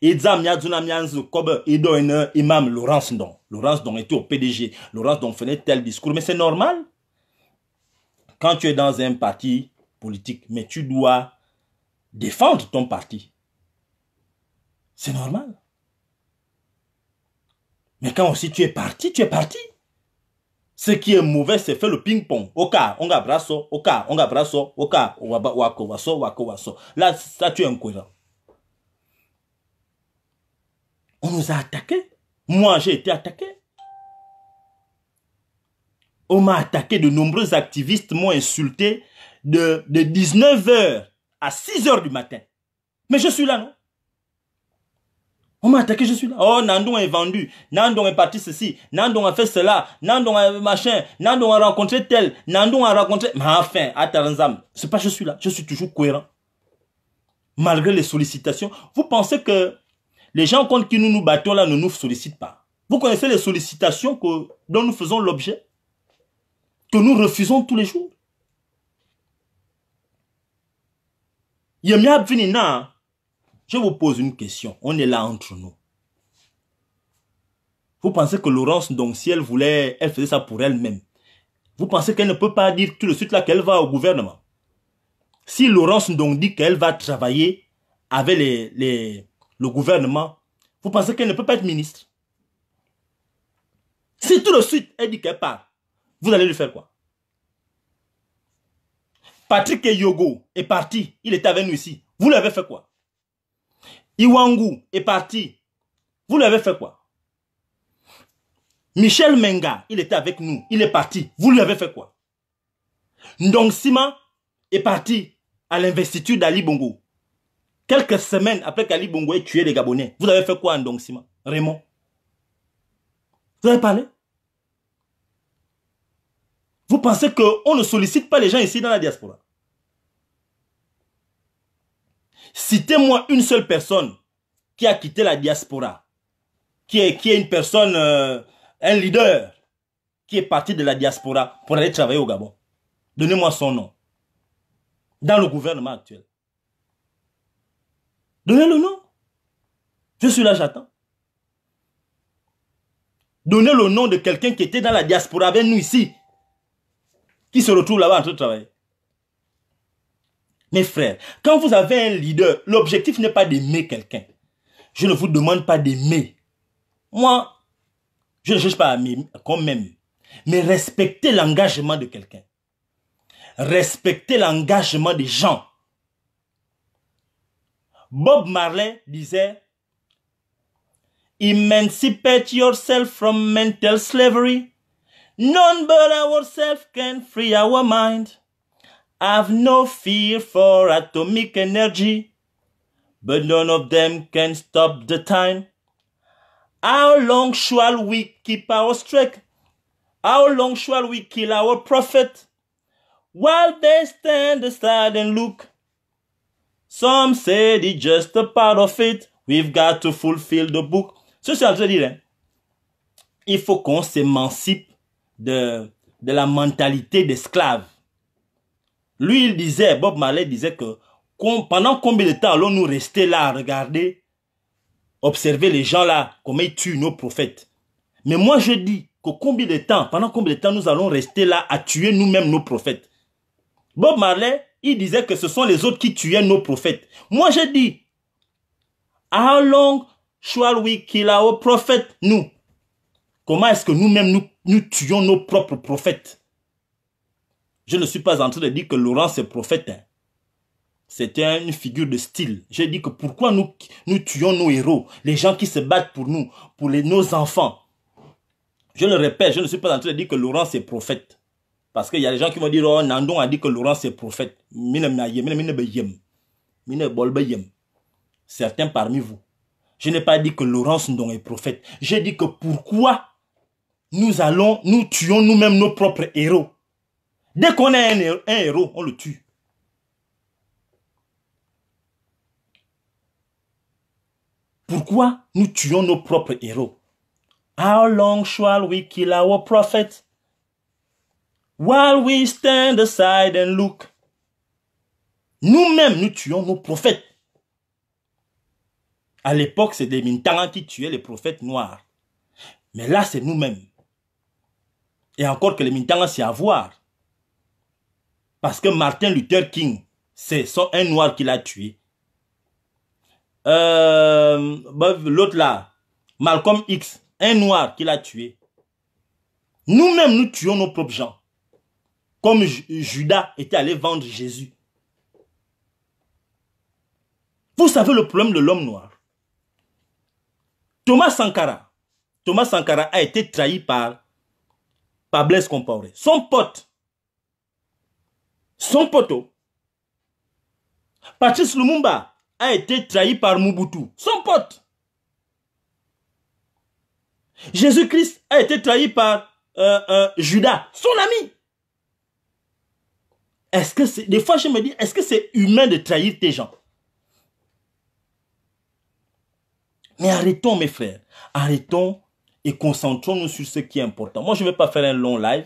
ido imam Laurence Don. Laurence Don était au PDG. Laurence Don faisait tel discours. Mais c'est normal. Quand tu es dans un parti mais tu dois défendre ton parti. C'est normal. Mais quand aussi tu es parti, tu es parti. Ce qui est mauvais, c'est faire le ping-pong. Oka, on au. cas, on wako, wako, Là, ça, tu es incohérent. On nous a attaqué Moi, j'ai été attaqué. On m'a attaqué, de nombreux activistes m'ont insulté, de, de 19h à 6h du matin. Mais je suis là, non On m'a attaqué, je suis là. Oh, Nando est vendu. Nando est parti ceci. Nando a fait cela. Nando a machin. Nando a rencontré tel. Nando a rencontré... Mais enfin, à Taranzam, c'est pas je suis là. Je suis toujours cohérent. Malgré les sollicitations, vous pensez que les gens contre qui nous nous battons là ne nous sollicitent pas. Vous connaissez les sollicitations dont nous faisons l'objet Que nous refusons tous les jours Je vous pose une question. On est là entre nous. Vous pensez que Laurence, donc, si elle voulait, elle faisait ça pour elle-même. Vous pensez qu'elle ne peut pas dire tout de suite là qu'elle va au gouvernement. Si Laurence, donc, dit qu'elle va travailler avec les, le gouvernement, vous pensez qu'elle ne peut pas être ministre. Si tout de suite elle dit qu'elle part, vous allez lui faire quoi Patrick Yogo est parti. Il est avec nous ici. Vous l'avez fait quoi Iwangu est parti. Vous l'avez fait quoi Michel Menga, il était avec nous. Il est parti. Vous l'avez fait quoi Ndong Sima est parti à l'investiture d'Ali Bongo. Quelques semaines après qu'Ali Bongo ait tué les Gabonais, vous avez fait quoi Ndong Sima Raymond Vous avez parlé vous pensez qu'on ne sollicite pas les gens ici dans la diaspora Citez-moi une seule personne qui a quitté la diaspora, qui est, qui est une personne, euh, un leader, qui est parti de la diaspora pour aller travailler au Gabon. Donnez-moi son nom. Dans le gouvernement actuel. Donnez le nom. Je suis là, j'attends. Donnez le nom de quelqu'un qui était dans la diaspora avec nous ici, qui se retrouvent là-bas en train de travailler. Mes frères, quand vous avez un leader, l'objectif n'est pas d'aimer quelqu'un. Je ne vous demande pas d'aimer. Moi, je ne juge pas à quand même. Mais respectez l'engagement de quelqu'un. Respectez l'engagement des gens. Bob Marley disait, Emancipate yourself from mental slavery None but ourselves can free our mind. Have no fear for atomic energy, but none of them can stop the time. How long shall we keep our strength? How long shall we kill our prophet? While they stand aside and look. Some say it's just a part of it. We've got to fulfill the book. Ce que dire, il faut qu'on s'émancipe de, de la mentalité d'esclave. Lui, il disait, Bob Marley disait que pendant combien de temps allons-nous rester là à regarder, observer les gens là, comment ils tuent nos prophètes Mais moi, je dis que combien de temps, pendant combien de temps nous allons rester là à tuer nous-mêmes nos prophètes Bob Marley, il disait que ce sont les autres qui tuaient nos prophètes. Moi, je dis, how long shall we kill our prophet, nous Comment est-ce que nous-mêmes nous nous tuons nos propres prophètes. Je ne suis pas en train de dire que Laurent est prophète. Hein. C'était une figure de style. J'ai dit que pourquoi nous, nous tuons nos héros, les gens qui se battent pour nous, pour les, nos enfants. Je le répète, je ne suis pas en train de dire que Laurent est prophète. Parce qu'il y a des gens qui vont dire, oh, Nandon a dit que Laurent est prophète. Certains parmi vous. Je n'ai pas dit que Laurence Ndon est prophète. J'ai dit que pourquoi nous allons, nous tuons nous-mêmes nos propres héros. Dès qu'on a un, héros, on le tue. Pourquoi nous tuons nos propres héros? How long shall we kill our prophets While we stand aside and look. Nous-mêmes, nous tuons nos prophètes. À l'époque, c'est des Mintarans qui tuaient les prophètes noirs. Mais là, c'est nous-mêmes. Et encore que les militants, c'est à voir. Parce que Martin Luther King, c'est un noir qui l'a tué. Euh, l'autre là, Malcolm X, un noir qui l'a tué. Nous-mêmes, nous tuons nos propres gens. Comme Judas était allé vendre Jésus. Vous savez le problème de l'homme noir. Thomas Sankara. Thomas Sankara a été trahi par par Blaise Compaoré. Son pote, son poteau, Patrice Lumumba a été trahi par Mobutu, son pote. Jésus-Christ a été trahi par euh, euh, Judas, son ami. Est-ce que c'est, des fois je me dis, est-ce que c'est humain de trahir tes gens Mais arrêtons mes frères, arrêtons et concentrons-nous sur ce qui est important. Moi, je ne vais pas faire un long live.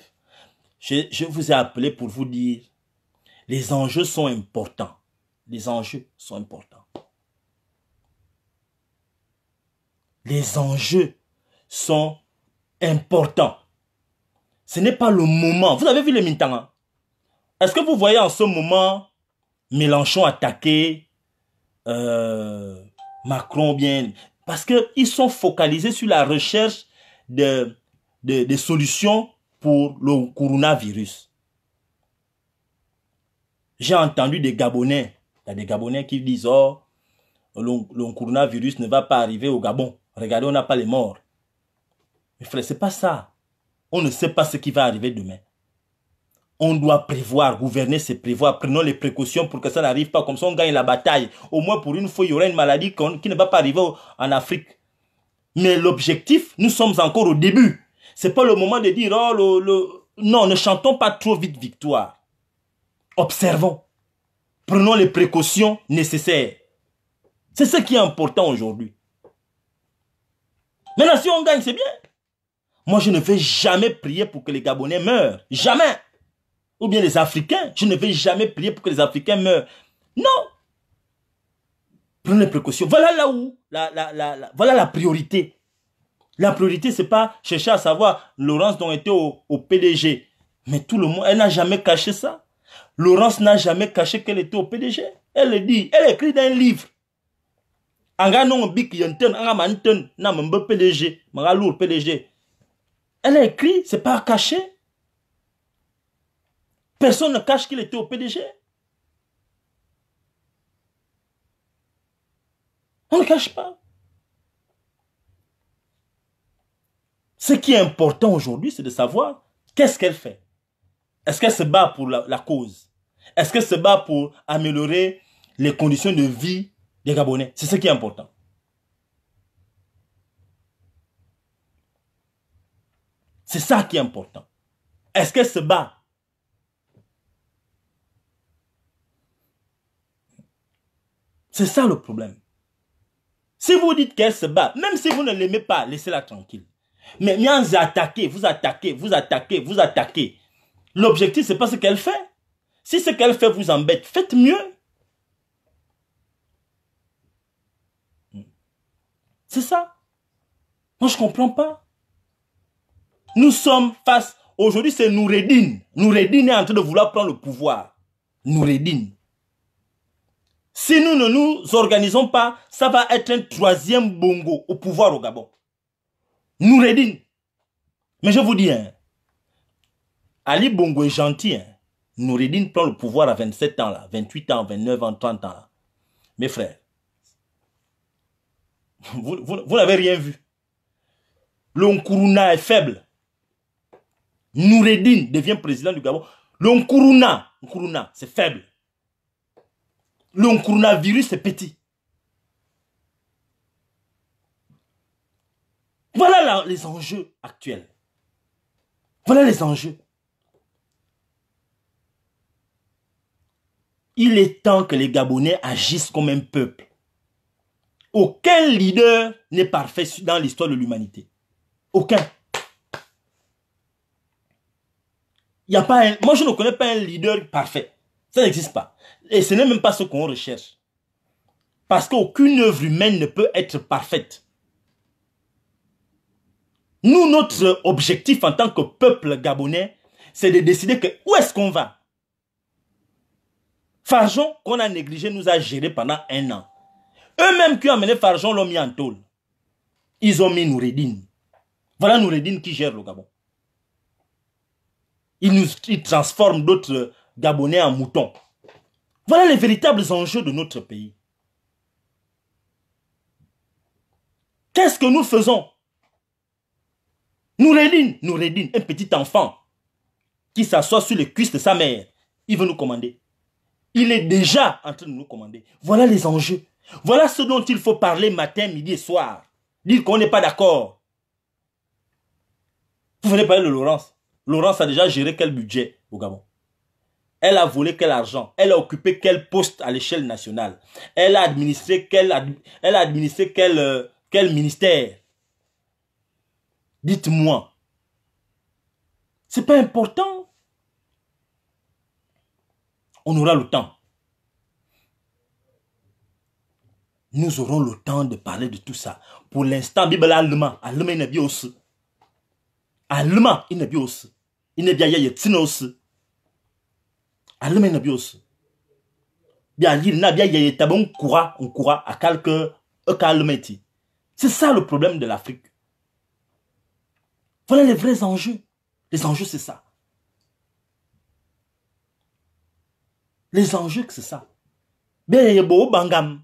Je, vous ai appelé pour vous dire, les enjeux sont importants. Les enjeux sont importants. Les enjeux sont importants. Ce n'est pas le moment. Vous avez vu le MinTang? Hein? Est-ce que vous voyez en ce moment Mélenchon attaquer euh, Macron bien Parce qu'ils sont focalisés sur la recherche de des, solutions pour le coronavirus. J'ai entendu des Gabonais, il y a des Gabonais qui disent, oh, le, coronavirus ne va pas arriver au Gabon. Regardez, on n'a pas les morts. Mais frère, c'est pas ça. On ne sait pas ce qui va arriver demain. On doit prévoir, gouverner, se prévoir. Prenons les précautions pour que ça n'arrive pas. Comme ça, on gagne la bataille. Au moins, pour une fois, il y aura une maladie qui ne va pas arriver en Afrique. Mais l'objectif, nous sommes encore au début. C'est pas le moment de dire, oh, le, non, ne chantons pas trop vite victoire. Observons. Prenons les précautions nécessaires. C'est ce qui est important aujourd'hui. Maintenant, si on gagne, c'est bien. Moi, je ne vais jamais prier pour que les Gabonais meurent. Jamais. Ou bien les Africains. Je ne vais jamais prier pour que les Africains meurent. Non. Prenez les précautions. Voilà là où la, voilà la priorité. La priorité, c'est pas chercher à savoir Laurence dont était au, PDG. Mais tout le monde, elle n'a jamais caché ça. Laurence n'a jamais caché qu'elle était au PDG. Elle le dit, elle écrit dans un livre. PDG. Elle a écrit, c'est pas caché. Personne ne cache qu'il était au PDG. On ne cache pas. Ce qui est important aujourd'hui, c'est de savoir qu'est-ce qu'elle fait. Est-ce qu'elle se bat pour la, la cause Est-ce qu'elle se bat pour améliorer les conditions de vie des Gabonais C'est ce qui est important. C'est ça qui est important. Est-ce qu'elle se bat C'est ça le problème. Si vous dites qu'elle se bat, même si vous ne l'aimez pas, laissez-la tranquille. Mais vous attaquer, vous attaquez, vous attaquez, vous attaquez. L'objectif, c'est pas ce qu'elle fait. Si ce qu'elle fait vous embête, faites mieux. Hmm. C'est ça. Moi, je comprends pas. Nous sommes face... Aujourd'hui, c'est Noureddin. Noureddin est en train de vouloir prendre le pouvoir. Noureddin. Si nous ne nous organisons pas, ça va être un troisième bongo au pouvoir au Gabon. Noureddin. Mais je vous dis, hein, Ali Bongo est gentil. Hein. prend le pouvoir à 27 ans, là, 28 ans, 29 ans, 30 ans. Mes frères, vous, vous, n'avez rien vu. L'Onkuruna est faible. Noureddin devient président du Gabon. L'Onkuruna, c'est faible le coronavirus est petit. Voilà les enjeux actuels. Voilà les enjeux. Il est temps que les Gabonais agissent comme un peuple. Aucun leader n'est parfait dans l'histoire de l'humanité. Aucun. Il y a pas moi, je ne connais pas un leader parfait. Ça n'existe pas. Et ce n'est même pas ce qu'on recherche. Parce qu'aucune œuvre humaine ne peut être parfaite. Nous, notre objectif en tant que peuple gabonais, c'est de décider que où est-ce qu'on va. Farjon, qu'on a négligé, nous a géré pendant un an. Eux-mêmes qui ont amené Farjon l'ont mis en tôle. Ils ont mis Noureddin. Voilà Noureddin qui gère le Gabon. Il, nous, transforme d'autres Gabonais en moutons. Voilà les véritables enjeux de notre pays. Qu'est-ce que nous faisons nous Noureddin, un petit enfant qui s'assoit sur les cuisses de sa mère, il veut nous commander. Il est déjà en train de nous commander. Voilà les enjeux. Voilà ce dont il faut parler matin, midi et soir. Dire qu'on n'est pas d'accord. Vous venez parler de Laurence. Laurence a déjà géré quel budget au Gabon elle a volé quel argent Elle a occupé quel poste à l'échelle nationale Elle a administré quel, elle a administré quel, euh, quel ministère Dites-moi. C'est pas important. On aura le temps. Nous aurons le temps de parler de tout ça. Pour l'instant, Bible allemand, allemand il est bien aussi. Allemand il n'est bien aussi. Il est bien à quelque e c'est ça le problème de l'Afrique voilà les vrais enjeux les enjeux c'est ça les enjeux c'est ça y bangam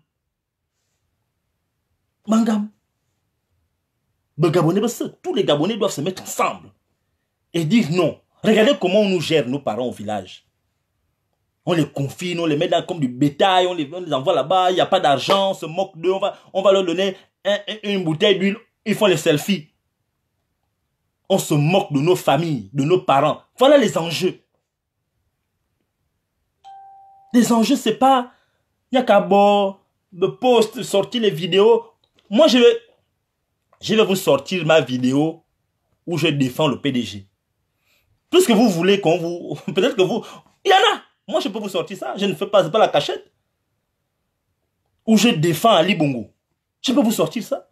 bangam tous les Gabonais doivent se mettre ensemble et dire non. Regardez comment on nous gère nos parents au village. On les confine, on les met dans, comme du bétail, on les, les envoie là-bas, il n'y a pas d'argent, on se moque d'eux, on va, on va leur donner une bouteille d'huile, ils font les selfies. On se moque de nos familles, de nos parents. Voilà les enjeux. Les enjeux, c'est pas, il n'y a qu'à bord, me poste, sortir les vidéos. Moi, je vais, je vais vous sortir ma vidéo où je défends le PDG. Tout ce que vous voulez qu'on vous, [LAUGHS] peut-être que vous, il y en a. Moi, je peux vous sortir ça. Je ne fais pas, la cachette. Ou je défends Ali Bongo. Je peux vous sortir ça.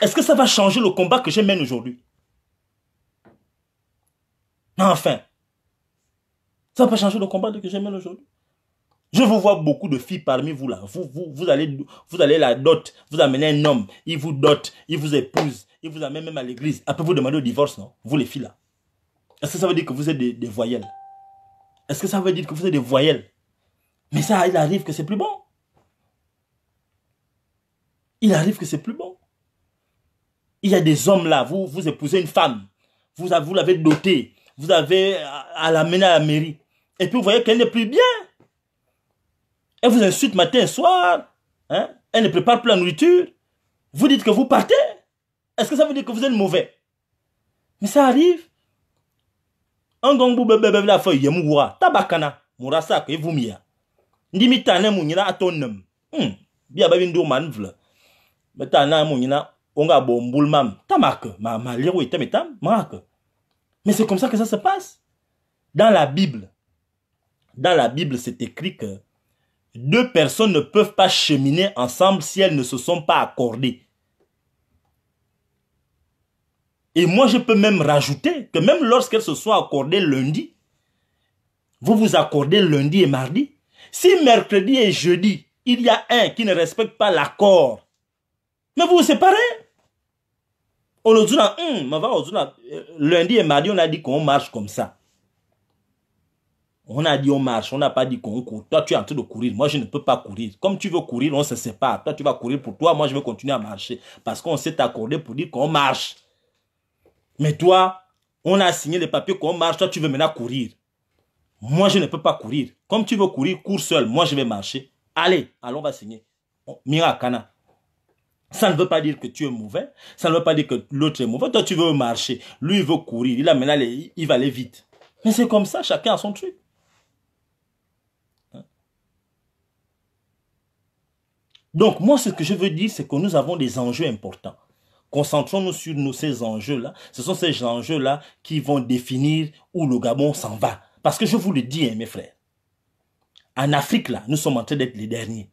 Est-ce que ça va changer le combat que je mène aujourd'hui Enfin, ça va pas changer le combat que je mène aujourd'hui. Je vous vois beaucoup de filles parmi vous là. Vous, vous, allez, vous allez la dot, vous amenez un homme, il vous dote, il vous épouse, il vous amène même à l'église. Après, vous demandez au divorce, non Vous les filles là. Est-ce que ça veut dire que vous êtes des voyelles est-ce que ça veut dire que vous êtes des voyelles Mais ça, il arrive que c'est plus bon. Il arrive que c'est plus bon. Il y a des hommes là, vous, vous épousez une femme, vous, vous l'avez dotée, vous avez à l'amener à la mairie. Et puis vous voyez qu'elle n'est plus bien. Elle vous insulte matin et soir. Hein? Elle ne prépare plus la nourriture. Vous dites que vous partez. Est-ce que ça veut dire que vous êtes mauvais Mais ça arrive ngong bu bebebe la feuille, yem tabakana murasa ke vumia ndi mitane mu atonnem hmm bia babi ndu man metana mu onga bombul mam tamak ma ma liro e metam mais c'est comme ça que ça se passe dans la bible dans la bible c'est écrit que deux personnes ne peuvent pas cheminer ensemble si elles ne se sont pas accordées et moi, je peux même rajouter que même lorsqu'elle se soit accordée lundi, vous vous accordez lundi et mardi. Si mercredi et jeudi, il y a un qui ne respecte pas l'accord, mais vous vous séparez. On nous dit euh, lundi et mardi, on a dit qu'on marche comme ça. On a dit on marche, on n'a pas dit qu'on court. Toi, tu es en train de courir, moi, je ne peux pas courir. Comme tu veux courir, on se sépare. Toi, tu vas courir pour toi, moi, je vais continuer à marcher. Parce qu'on s'est accordé pour dire qu'on marche. Mais toi, on a signé les papiers qu'on marche, toi tu veux maintenant courir. Moi je ne peux pas courir. Comme tu veux courir, cours seul. Moi je vais marcher. Allez, allons, on va signer. Mirakana. Ça ne veut pas dire que tu es mauvais. Ça ne veut pas dire que l'autre est mauvais. Toi, tu veux marcher. Lui, il veut courir. Il, a il va aller vite. Mais c'est comme ça, chacun a son truc. Hein? Donc, moi, ce que je veux dire, c'est que nous avons des enjeux importants. Concentrons-nous sur ces enjeux-là. Ce sont ces enjeux-là qui vont définir où le Gabon s'en va. Parce que je vous le dis, hein, mes frères, en Afrique, là, nous sommes en train d'être les derniers.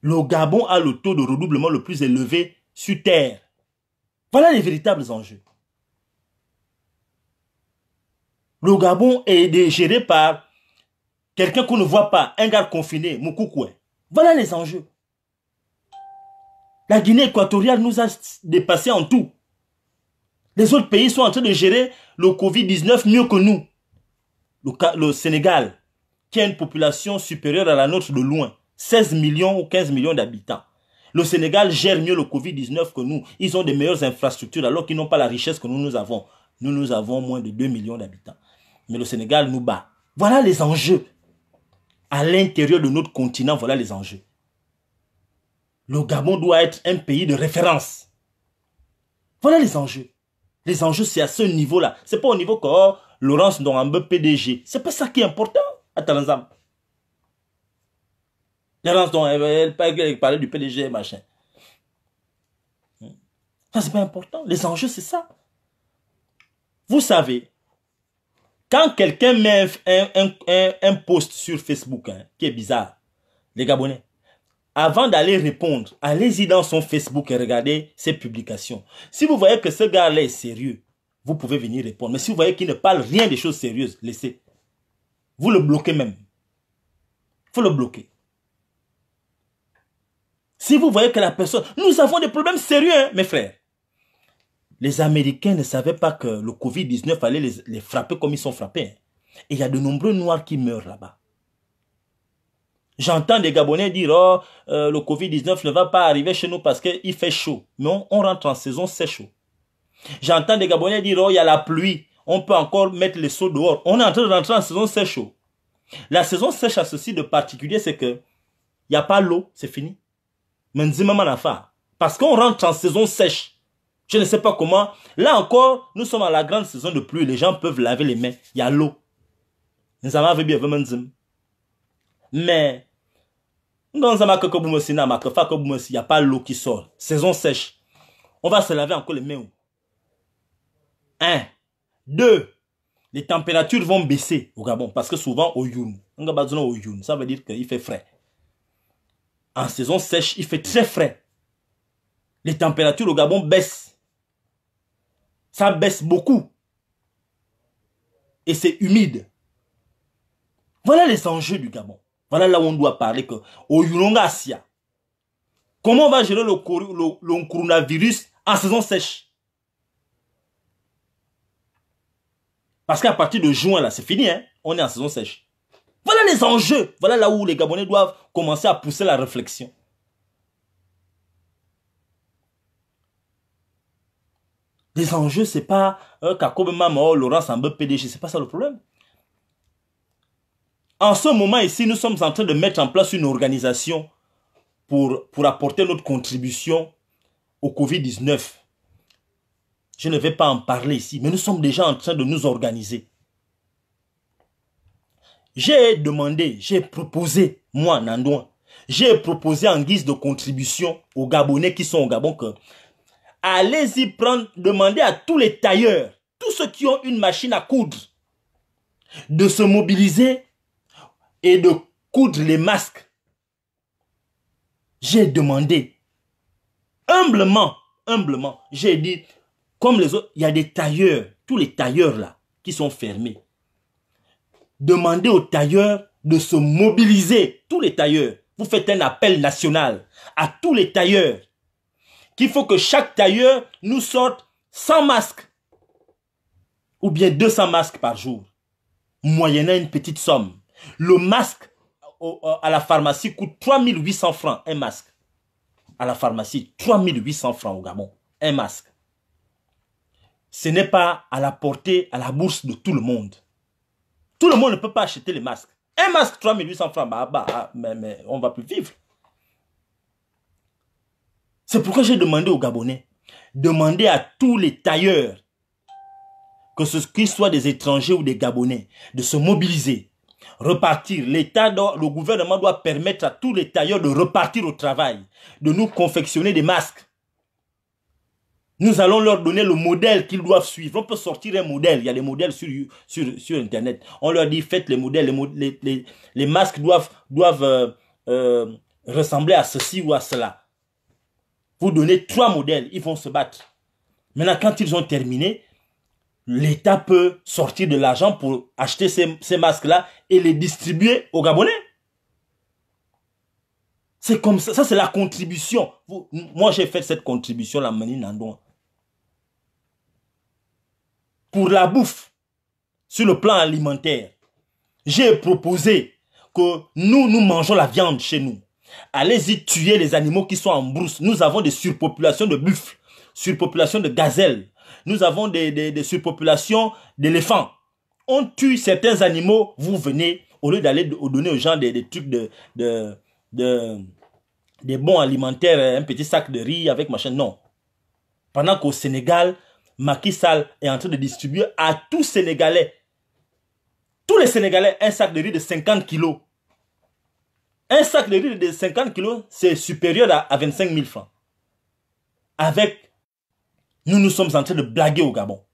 Le Gabon a le taux de redoublement le plus élevé sur Terre. Voilà les véritables enjeux. Le Gabon est géré par quelqu'un qu'on ne voit pas, un gars confiné, Moukoukoué. Voilà les enjeux. La Guinée équatoriale nous a dépassés en tout. Les autres pays sont en train de gérer le Covid-19 mieux que nous. Le, Sénégal, qui a une population supérieure à la nôtre de loin, 16 millions ou 15 millions d'habitants. Le Sénégal gère mieux le Covid-19 que nous. Ils ont des meilleures infrastructures alors qu'ils n'ont pas la richesse que nous, nous avons. Nous, nous avons moins de 2 millions d'habitants. Mais le Sénégal nous bat. Voilà les enjeux. À l'intérieur de notre continent, voilà les enjeux. Le Gabon doit être un pays de référence. Voilà les enjeux. Les enjeux, c'est à ce niveau-là. C'est pas au niveau que oh, Laurence Ndongambe, PDG. C'est pas ça qui est important à Talanzam. Laurence elle parlait du PDG, machin. Ça, c'est pas important. Les enjeux, c'est ça. Vous savez, quand quelqu'un met un, post sur Facebook hein, qui est bizarre, les Gabonais, avant d'aller répondre, allez-y dans son Facebook et regardez ses publications. Si vous voyez que ce gars-là est sérieux, vous pouvez venir répondre. Mais si vous voyez qu'il ne parle rien des choses sérieuses, laissez. Vous le bloquez même. faut le bloquer. Si vous voyez que la personne... Nous avons des problèmes sérieux, hein, mes frères. Les Américains ne savaient pas que le Covid-19 allait les, les, frapper comme ils sont frappés. Hein. Et il y a de nombreux Noirs qui meurent là-bas. J'entends des Gabonais dire, oh, euh, le Covid-19 ne va pas arriver chez nous parce qu'il fait chaud. Non, on rentre en saison, sèche. J'entends des Gabonais dire, oh, il y a la pluie. On peut encore mettre les seaux dehors. On est en train de rentrer en saison, sèche. La saison sèche à ceci de particulier, c'est que il n'y a pas l'eau, c'est fini. Parce qu'on rentre en saison sèche. Je ne sais pas comment. Là encore, nous sommes à la grande saison de pluie. Les gens peuvent laver les mains. Il y a l'eau. Mais il y a pas l'eau qui sort. Saison sèche. On va se laver encore les mains. Un, deux. Les températures vont baisser au Gabon parce que souvent au Youn, on au ça veut dire qu'il fait frais. En saison sèche, il fait très frais. Les températures au Gabon baissent. Ça baisse beaucoup. Et c'est humide. Voilà les enjeux du Gabon. Voilà là où on doit parler que au comment on va gérer le, coronavirus en saison sèche Parce qu'à partir de juin, là, c'est fini, hein? on est en saison sèche. Voilà les enjeux. Voilà là où les Gabonais doivent commencer à pousser la réflexion. Les enjeux, ce n'est pas euh, Kakobe Laurent Sambe, PDG, n'est pas ça le problème. En ce moment ici, nous sommes en train de mettre en place une organisation pour, pour apporter notre contribution au Covid-19. Je ne vais pas en parler ici, mais nous sommes déjà en train de nous organiser. J'ai demandé, j'ai proposé, moi, Nando, j'ai proposé en guise de contribution aux Gabonais qui sont au Gabon que allez-y prendre, demandez à tous les tailleurs, tous ceux qui ont une machine à coudre, de se mobiliser et de coudre les masques. J'ai demandé humblement, humblement, j'ai dit, comme les autres, il y a des tailleurs, tous les tailleurs là, qui sont fermés. Demandez aux tailleurs de se mobiliser, tous les tailleurs. Vous faites un appel national à tous les tailleurs. Qu'il faut que chaque tailleur nous sorte 100 masques ou bien 200 masques par jour, moyennant une petite somme. Le masque à la pharmacie coûte 3800 francs, un masque. À la pharmacie, 3800 francs au Gabon, un masque. Ce n'est pas à la portée, à la bourse de tout le monde. Tout le monde ne peut pas acheter les masques. Un masque, 3800 francs, bah, bah ah, mais, mais on va plus vivre. C'est pourquoi j'ai demandé aux Gabonais, demandé à tous les tailleurs, que ce soit des étrangers ou des Gabonais, de se mobiliser repartir. L'État, le gouvernement doit permettre à tous les tailleurs de repartir au travail, de nous confectionner des masques. Nous allons leur donner le modèle qu'ils doivent suivre. On peut sortir un modèle. Il y a des modèles sur, sur, Internet. On leur dit, faites les modèles. Les, masques doivent, doivent euh, euh, ressembler à ceci ou à cela. Vous donnez trois modèles. Ils vont se battre. Maintenant, quand ils ont terminé, l'État peut sortir de l'argent pour acheter ces, masques-là et les distribuer aux Gabonais. C'est comme ça, ça c'est la contribution. moi j'ai fait cette contribution, la Mani Nandon. Pour la bouffe, sur le plan alimentaire, j'ai proposé que nous, nous mangeons la viande chez nous. Allez-y tuer les animaux qui sont en brousse. Nous avons des surpopulations de buffles, surpopulations de gazelles, nous avons des, des, surpopulations d'éléphants. On tue certains animaux, vous venez, au lieu d'aller donner aux gens des, trucs de, des bons alimentaires, hein, un petit sac de riz avec machin, non. Pendant qu'au Sénégal, Macky Sall est en train de distribuer à tous Sénégalais, tous les Sénégalais, un sac de riz de 50 kilos. Un sac de riz de 50 kilos, c'est supérieur à, à 25 000 francs. Avec nous nous sommes en train de blaguer au Gabon.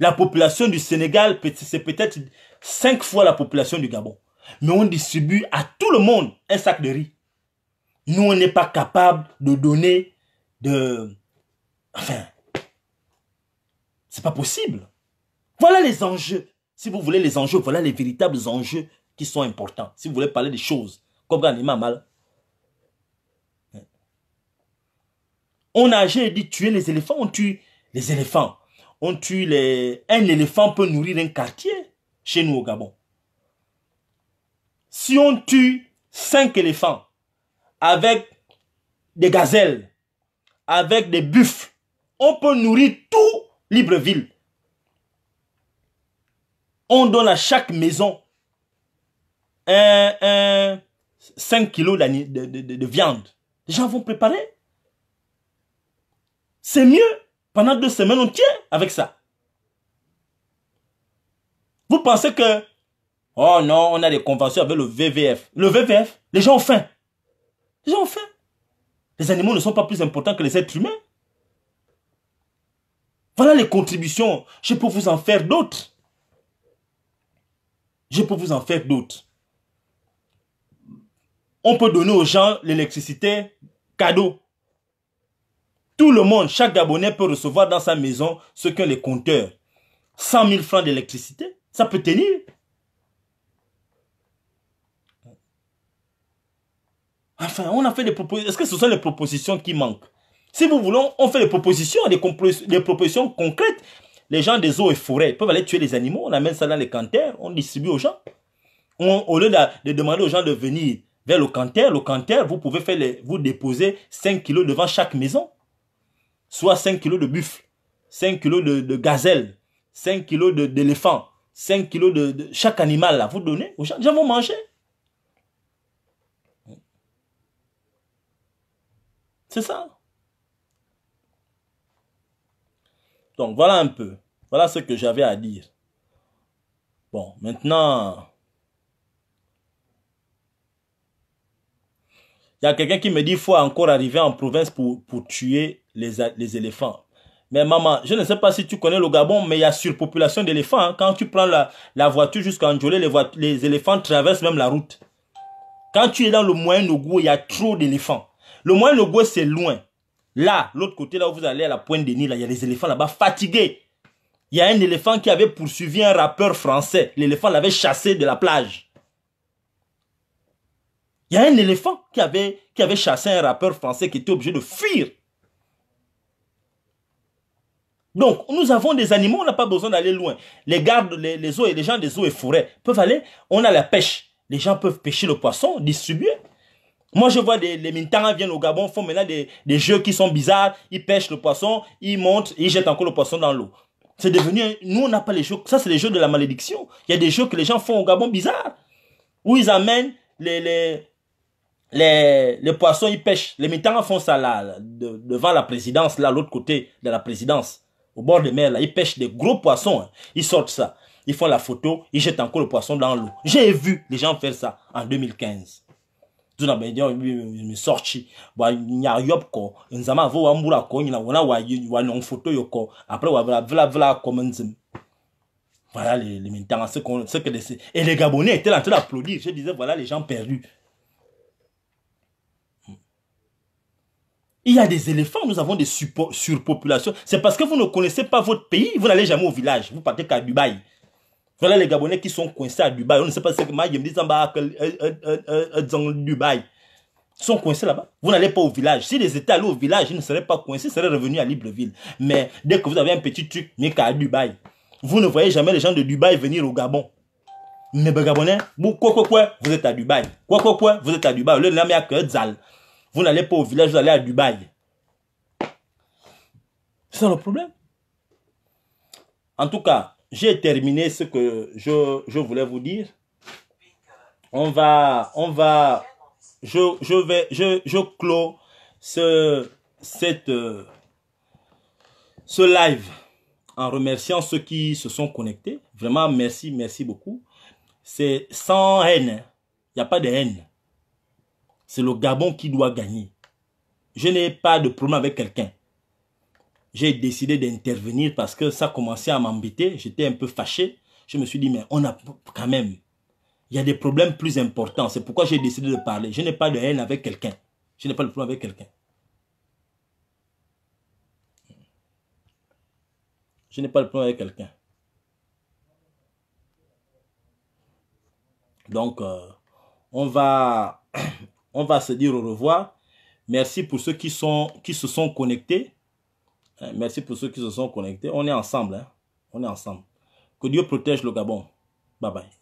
La population du Sénégal, c'est peut-être cinq fois la population du Gabon. Mais on distribue à tout le monde un sac de riz. Nous, on n'est pas capable de donner de... Enfin, c'est pas possible. Voilà les enjeux. Si vous voulez les enjeux, voilà les véritables enjeux qui sont importants. Si vous voulez parler des choses. Comme mal On agit et dit tuer les éléphants, on tue les éléphants. On tue les... Un éléphant peut nourrir un quartier chez nous au Gabon. Si on tue cinq éléphants avec des gazelles, avec des buffles, on peut nourrir tout Libreville. On donne à chaque maison un, 5 kilos de, de viande. Les gens vont préparer c'est mieux pendant deux semaines, on tient avec ça. Vous pensez que, oh non, on a des conventions avec le VVF. Le VVF, les gens ont faim. Les gens ont faim. Les animaux ne sont pas plus importants que les êtres humains. Voilà les contributions. Je peux vous en faire d'autres. Je peux vous en faire d'autres. On peut donner aux gens l'électricité cadeau. Tout le monde, chaque Gabonais peut recevoir dans sa maison ce que les compteurs. 100 000 francs d'électricité, ça peut tenir. Enfin, on a fait des propositions. Est-ce que ce sont les propositions qui manquent Si vous voulez, on fait des propositions, des, propositions concrètes. Les gens des eaux et forêts peuvent aller tuer les animaux, on amène ça dans les canters, on distribue aux gens. au lieu de, demander aux gens de venir vers le canter, le canter, vous pouvez faire vous déposer 5 kilos devant chaque maison soit 5 kg de buffle, 5 kg de, gazelle, 5 kg d'éléphant, 5 kg de, chaque animal là, vous donnez aux gens, les gens manger. C'est ça. Donc voilà un peu. Voilà ce que j'avais à dire. Bon, maintenant, Il y a quelqu'un qui me dit qu'il faut encore arriver en province pour, pour tuer les, éléphants. Mais maman, je ne sais pas si tu connais le Gabon, mais il y a surpopulation d'éléphants. Hein. Quand tu prends la, voiture jusqu'à Anjolé, les, les éléphants traversent même la route. Quand tu es dans le Moyen-Ogo, il y a trop d'éléphants. Le Moyen-Ogo, c'est loin. Là, l'autre côté, là où vous allez à la pointe des là il y a des éléphants là-bas fatigués. Il y a un éléphant qui avait poursuivi un rappeur français. L'éléphant l'avait chassé de la plage. Il y a un éléphant qui avait, qui chassé un rappeur français qui était obligé de fuir. Donc, nous avons des animaux, on n'a pas besoin d'aller loin. Les gardes, les, les eaux et les gens des eaux et forêts peuvent aller. On a la pêche. Les gens peuvent pêcher le poisson, distribuer. Moi, je vois des, les militants viennent au Gabon, font maintenant des, des, jeux qui sont bizarres. Ils pêchent le poisson, ils montent, ils jettent encore le poisson dans l'eau. C'est devenu, nous, on n'a pas les jeux. Ça, c'est les jeux de la malédiction. Il y a des jeux que les gens font au Gabon bizarres. Où ils amènent les, les, les poissons, ils pêchent. Les militants font ça là, devant la présidence, là, l'autre côté de la présidence, au bord de mer, là. Ils pêchent des gros poissons. Hein. Ils sortent ça. Ils font la photo, ils jettent encore le poisson dans l'eau. J'ai vu les gens faire ça en 2015. Ben, sorti photo après voilà les, militants ce et les gabonais étaient en train d'applaudir je disais voilà les gens perdus Il y a des éléphants, nous avons des surpopulations. C'est parce que vous ne connaissez pas votre pays, vous n'allez jamais au village, vous partez qu'à Dubaï. Voilà les Gabonais qui sont coincés à Dubaï. On ne sait pas ce que moi, je me dis, dans euh, euh, euh, Dubaï. Ils sont coincés là-bas. Vous n'allez pas au village. Si les étaient allés au village, ils ne seraient pas coincés, ils seraient revenus à Libreville. Mais dès que vous avez un petit truc, n'est qu'à Dubaï. Vous ne voyez jamais les gens de Dubaï venir au Gabon. Mais les ben, Gabonais, vous, quoi, quoi, vous êtes à Dubaï. Quoi, quoi, quoi, vous êtes à Dubaï. Le nom que Zal. Vous n'allez pas au village, vous allez à Dubaï. C'est le problème. En tout cas, j'ai terminé ce que je, voulais vous dire. On va, on va, je, je vais, je, je clôt ce, cette, ce live en remerciant ceux qui se sont connectés. Vraiment, merci, merci beaucoup. C'est sans haine. Il n'y a pas de haine c'est le Gabon qui doit gagner. Je n'ai pas de problème avec quelqu'un. J'ai décidé d'intervenir parce que ça commençait à m'embêter. J'étais un peu fâché. Je me suis dit, mais on a quand même, il y a des problèmes plus importants. C'est pourquoi j'ai décidé de parler. Je n'ai pas de haine avec quelqu'un. Je n'ai pas de problème avec quelqu'un. Je n'ai pas de problème avec quelqu'un. Donc, euh, on va [CLEARS THROAT] On va se dire au revoir. Merci pour ceux qui, sont, qui se sont connectés. Hein, merci pour ceux qui se sont connectés. On est ensemble. Hein. On est ensemble. Que Dieu protège le Gabon. Bye bye.